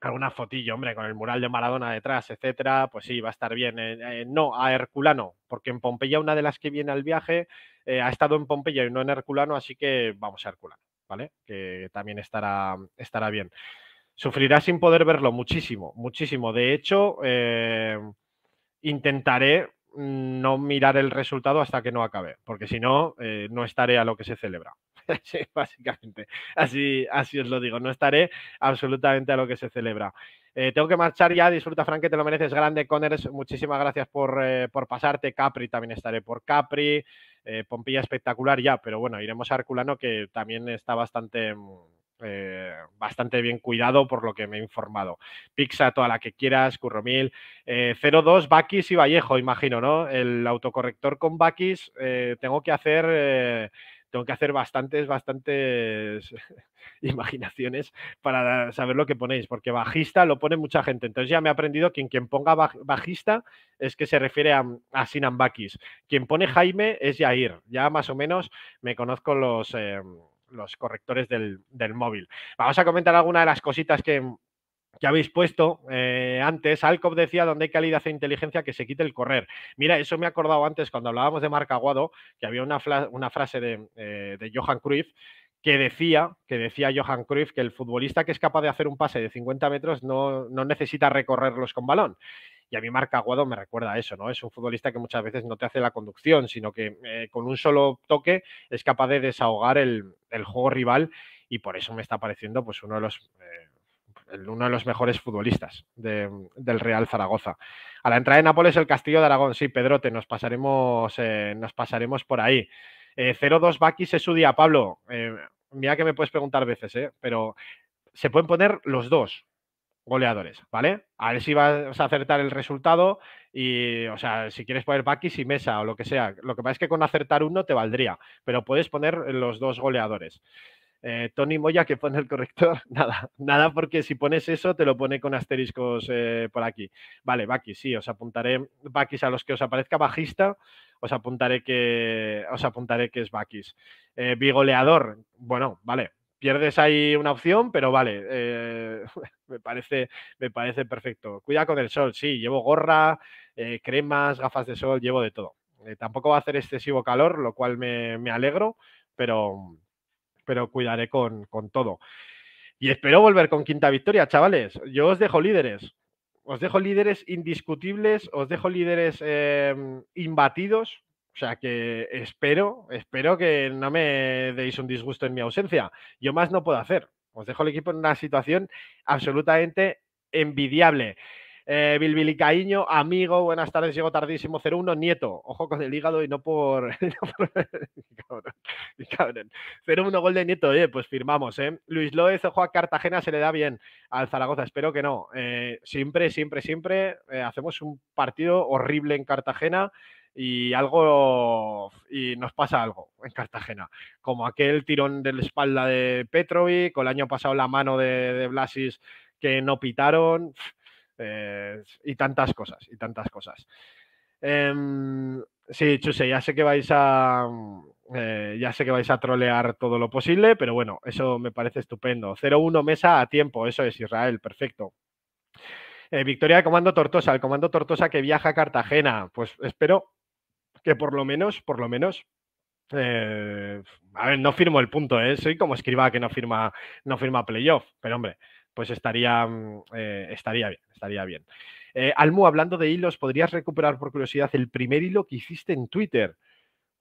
alguna fotillo, hombre, con el mural de Maradona detrás, etcétera. Pues sí, va a estar bien. Eh, eh, no, a Herculano, porque en Pompeya, una de las que viene al viaje, ha estado en Pompeya y no en Herculano, así que vamos a Herculano, ¿vale? Que también estará, estará bien sufrirá sin poder verlo muchísimo, muchísimo. De hecho, eh, intentaré no mirar el resultado hasta que no acabe, porque si no, eh, no estaré a lo que se celebra. sí, básicamente, así, así os lo digo, no estaré absolutamente a lo que se celebra. Eh, tengo que marchar ya, disfruta Frank, que te lo mereces, grande Conners, muchísimas gracias por, por pasarte, Capri también estaré por Capri, Pompilla espectacular ya, pero bueno, iremos a Arculano que también está bastante, mm, eh, bastante bien cuidado por lo que me he informado. Pixa, toda la que quieras, Curromil. Eh, 02, Bakis y Vallejo, imagino, ¿no? El autocorrector con Bakis, eh, tengo que hacer eh, tengo que hacer bastantes, bastantes imaginaciones para saber lo que ponéis, porque bajista lo pone mucha gente. Entonces ya me he aprendido que quien ponga bajista es que se refiere a, Sinan Bakis. Quien pone Jaime es Jair. Ya más o menos me conozco los, em, los correctores del, móvil. Vamos a comentar alguna de las cositas que, habéis puesto eh, antes, Alcop decía donde hay calidad e inteligencia que se quite el correr. Mira, eso me he acordado antes cuando hablábamos de Marca Aguado, que había una, una frase de, eh, de, Johan Cruyff que decía, que decía Johan Cruyff que el futbolista que es capaz de hacer un pase de 50 metros no, no necesita recorrerlos con balón. Y a mí marca Aguado me recuerda a eso, ¿no? Es un futbolista que muchas veces no te hace la conducción, sino que eh, con un solo toque es capaz de desahogar el, juego rival y por eso me está pareciendo pues uno de los... Eh, uno de los mejores futbolistas del Real Zaragoza. A la entrada de Nápoles, el Castillo de Aragón. Sí, Pedrote, nos pasaremos, eh, nos pasaremos por ahí. Eh, 0-2 Bakis es su día, Pablo. mira que me puedes preguntar veces, pero se pueden poner los dos goleadores, ¿vale? A ver si vas a acertar el resultado y, o sea, si quieres poner Bakis y Mesa o lo que sea. Lo que pasa es que con acertar uno te valdría, pero puedes poner los dos goleadores. Eh, Tony Moya que pone el corrector, nada, nada porque si pones eso te lo pone con asteriscos eh, por aquí. Vale, Bakis, sí, os apuntaré Bakis a los que os aparezca bajista, os apuntaré que os apuntaré que es Bakis. Eh, bigoleador, bueno, vale, pierdes ahí una opción, pero vale, eh, me, parece, me parece perfecto. Cuida con el sol, sí, llevo gorra, eh, cremas, gafas de sol, llevo de todo. Eh, tampoco va a hacer excesivo calor, lo cual me, alegro, pero, pero cuidaré con, con, todo. Y espero volver con quinta victoria, chavales. Yo os dejo líderes. Os dejo líderes indiscutibles, os dejo líderes em, imbatidos, o sea que espero, espero que no me deis un disgusto en mi ausencia. Yo más no puedo hacer. Os dejo el equipo en una situación absolutamente envidiable. Eh, amigo, buenas tardes, llego tardísimo, 0-1 nieto, ojo con el hígado y no por... 0-1 gol de nieto, pues firmamos, ¿eh? Luis López ojo a Cartagena, se le da bien al Zaragoza, espero que no. Eh, siempre, siempre, siempre eh, hacemos un partido horrible en Cartagena y algo y nos pasa algo en Cartagena, como aquel tirón de la espalda de Petrovic, con el año pasado la mano de, Blasis que no pitaron eh, y tantas cosas y tantas cosas. Em, sí, Chuse, ya sé que vais a mm, eh, ya sé que vais a trolear todo lo posible, pero bueno, eso me parece estupendo. 0-1 mesa a tiempo, eso es Israel, perfecto. Eh, victoria de Comando Tortosa, el Comando Tortosa que viaja a Cartagena. Pues espero que por lo menos, por lo menos, eh, a ver, no firmo el punto, ¿eh? soy como escriba que no firma, no firma playoff, pero hombre, pues estaría, mm, eh, estaría bien, estaría bien. Eh, Almu, hablando de hilos, ¿podrías recuperar por curiosidad el primer hilo que hiciste en Twitter?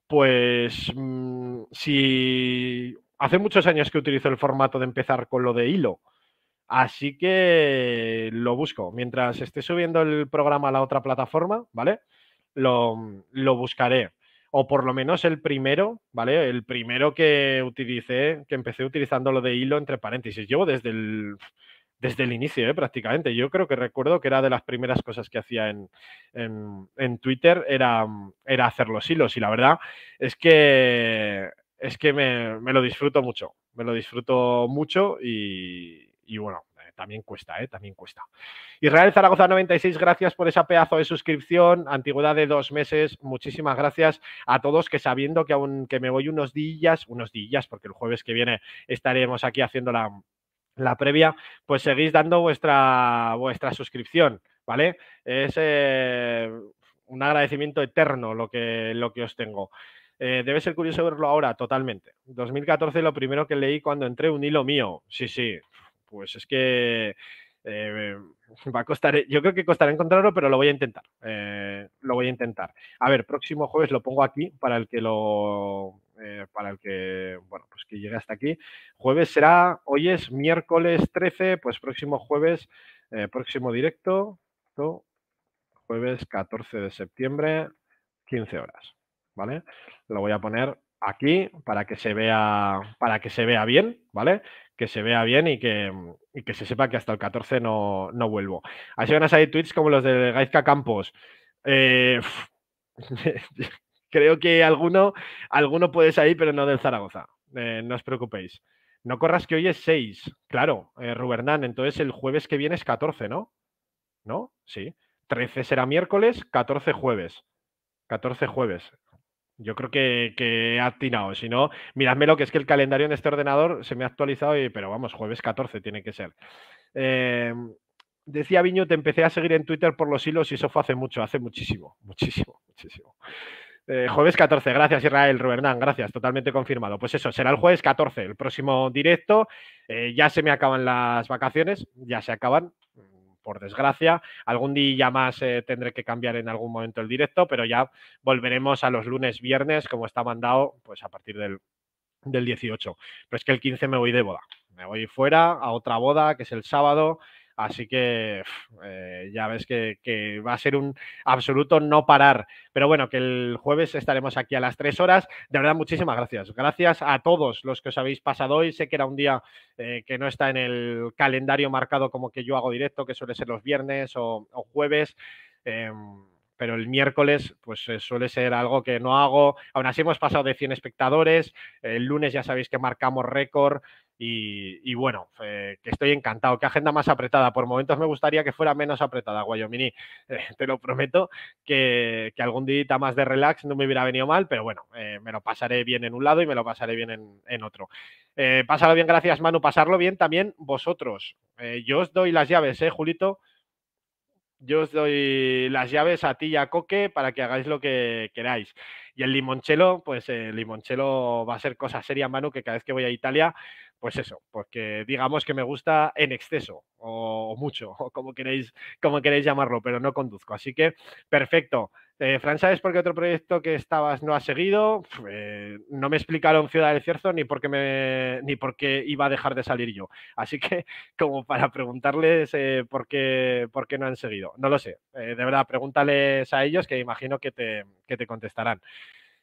Pues sí. Mm, si hace muchos años que utilizo el formato de empezar con lo de hilo, así que lo busco. Mientras esté subiendo el programa a la otra plataforma, ¿vale? lo, mm, lo buscaré. O por lo menos el primero, ¿vale? El primero que utilicé, que empecé utilizando lo de hilo entre paréntesis. yo desde el, desde el inicio, ¿eh? prácticamente. Yo creo que recuerdo que era de las primeras cosas que hacía en, en, Twitter, era, mm, era hacer los hilos. Y la verdad es que, es que me, lo disfruto mucho. Me lo disfruto mucho y bueno, también cuesta, ¿eh? También cuesta. Israel Zaragoza 96, gracias por esa pedazo de suscripción, antigüedad de dos meses, muchísimas gracias a todos que sabiendo que aunque me voy unos días, unos días, porque el jueves que viene estaremos aquí haciendo la, previa, pues seguís dando vuestra, vuestra suscripción, ¿vale? Es eh, un agradecimiento eterno lo que, lo que os tengo. Eh, debe ser curioso verlo ahora, totalmente. 2014 lo primero que leí cuando entré un hilo mío. Sí, sí, pues es que eh, va a costar, eh, yo creo que costará encontrarlo, pero lo voy a intentar. Eh, lo voy a intentar. A ver, próximo jueves lo pongo aquí para el que lo, para el que, bueno, pues que llegue hasta aquí. Jueves será, hoy es miércoles 13, pues próximo jueves, próximo directo, jueves 14 de septiembre, 15 horas, ¿vale? Lo voy a poner aquí para que se vea, para que se vea bien, ¿vale? que se vea bien y que, se sepa que hasta el 14 no, vuelvo. Así van a salir tweets como los de Gaizka Campos. Eh, creo que alguno, alguno puede salir, pero no del Zaragoza. Eh, no os preocupéis. No corras que hoy es 6, claro, eh, Rubernán. Entonces el jueves que viene es 14, ¿no? ¿No? Sí. 13 será miércoles, 14 jueves. 14 jueves. Yo creo que, que ha atinado. Si no, lo que es que el calendario en este ordenador se me ha actualizado, pero vamos, jueves 14 tiene que ser. Em, decía Viño, te empecé a seguir en Twitter por los hilos y eso fue hace mucho, hace muchísimo, muchísimo, muchísimo. Eh, jueves 14, gracias Israel, Rubernán, gracias, totalmente confirmado. Pues eso, será el jueves 14, el próximo directo. Eh, ya se me acaban las vacaciones, ya se acaban por desgracia. Algún día más eh, tendré que cambiar en algún momento el directo, pero ya volveremos a los lunes, viernes, como está mandado, pues a partir del, del 18. Pero es que el 15 me voy de boda. Me voy fuera a otra boda, que es el sábado, Así que eh, ya ves que, va a ser un absoluto no parar. Pero bueno, que el jueves estaremos aquí a las 3 horas. De verdad, muchísimas gracias. Gracias a todos los que os habéis pasado hoy. Sé que era un día eh, que no está en el calendario marcado como que yo hago directo, que suele ser los viernes o, jueves. Em, pero el miércoles pues eh, suele ser algo que no hago. Aún así hemos pasado de 100 espectadores, el lunes ya sabéis que marcamos récord y, bueno, eh, que estoy encantado. Qué agenda más apretada. Por momentos me gustaría que fuera menos apretada, Guayomini. Eh, te lo prometo que, algún día más de relax no me hubiera venido mal, pero bueno, me lo pasaré bien en un lado y me lo pasaré bien en, otro. pásalo bien, gracias Manu, pasarlo bien también vosotros. yo os doy las llaves, ¿eh, Julito? yo os doy las llaves a ti y a Coque para que hagáis lo que queráis. Y el limonchelo, pues eh, el limonchelo va a ser cosa seria, mano que cada vez que voy a Italia pues eso, porque pues digamos que me gusta en exceso o, mucho, o como queréis, como queréis llamarlo, pero no conduzco. Así que, perfecto. Eh, Fran, ¿sabes por qué otro proyecto que estabas no ha seguido? Eh, no me explicaron Ciudad del Cierzo ni por qué me, ni por iba a dejar de salir yo. Así que, como para preguntarles eh, por, qué, por qué no han seguido. No lo sé. Eh, de verdad, pregúntales a ellos que imagino que te, que te contestarán.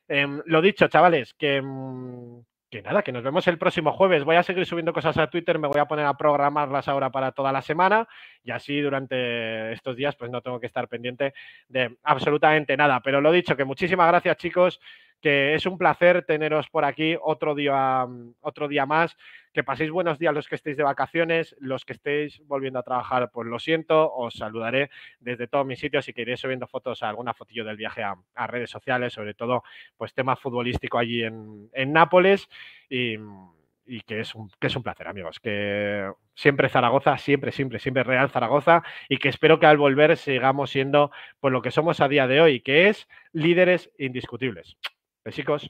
Em, lo dicho, chavales, que, mm, que nada, que nos vemos el próximo jueves. Voy a seguir subiendo cosas a Twitter, me voy a poner a programarlas ahora para toda la semana y así durante estos días pues no tengo que estar pendiente de absolutamente nada. Pero lo dicho, que muchísimas gracias chicos que es un placer teneros por aquí otro día, mm, otro día más. Que paséis buenos días los que estéis de vacaciones, los que estéis volviendo a trabajar, pues lo siento, os saludaré desde todos mis sitios y que iré subiendo fotos, alguna fotillo del viaje a, redes sociales, sobre todo pues tema futbolístico allí en, Nápoles mm, y, que, es un, que es un placer, amigos, que siempre Zaragoza, siempre, siempre, siempre Real Zaragoza y que espero que al volver sigamos siendo pues, lo que somos a día de hoy, que es líderes indiscutibles. Chicos.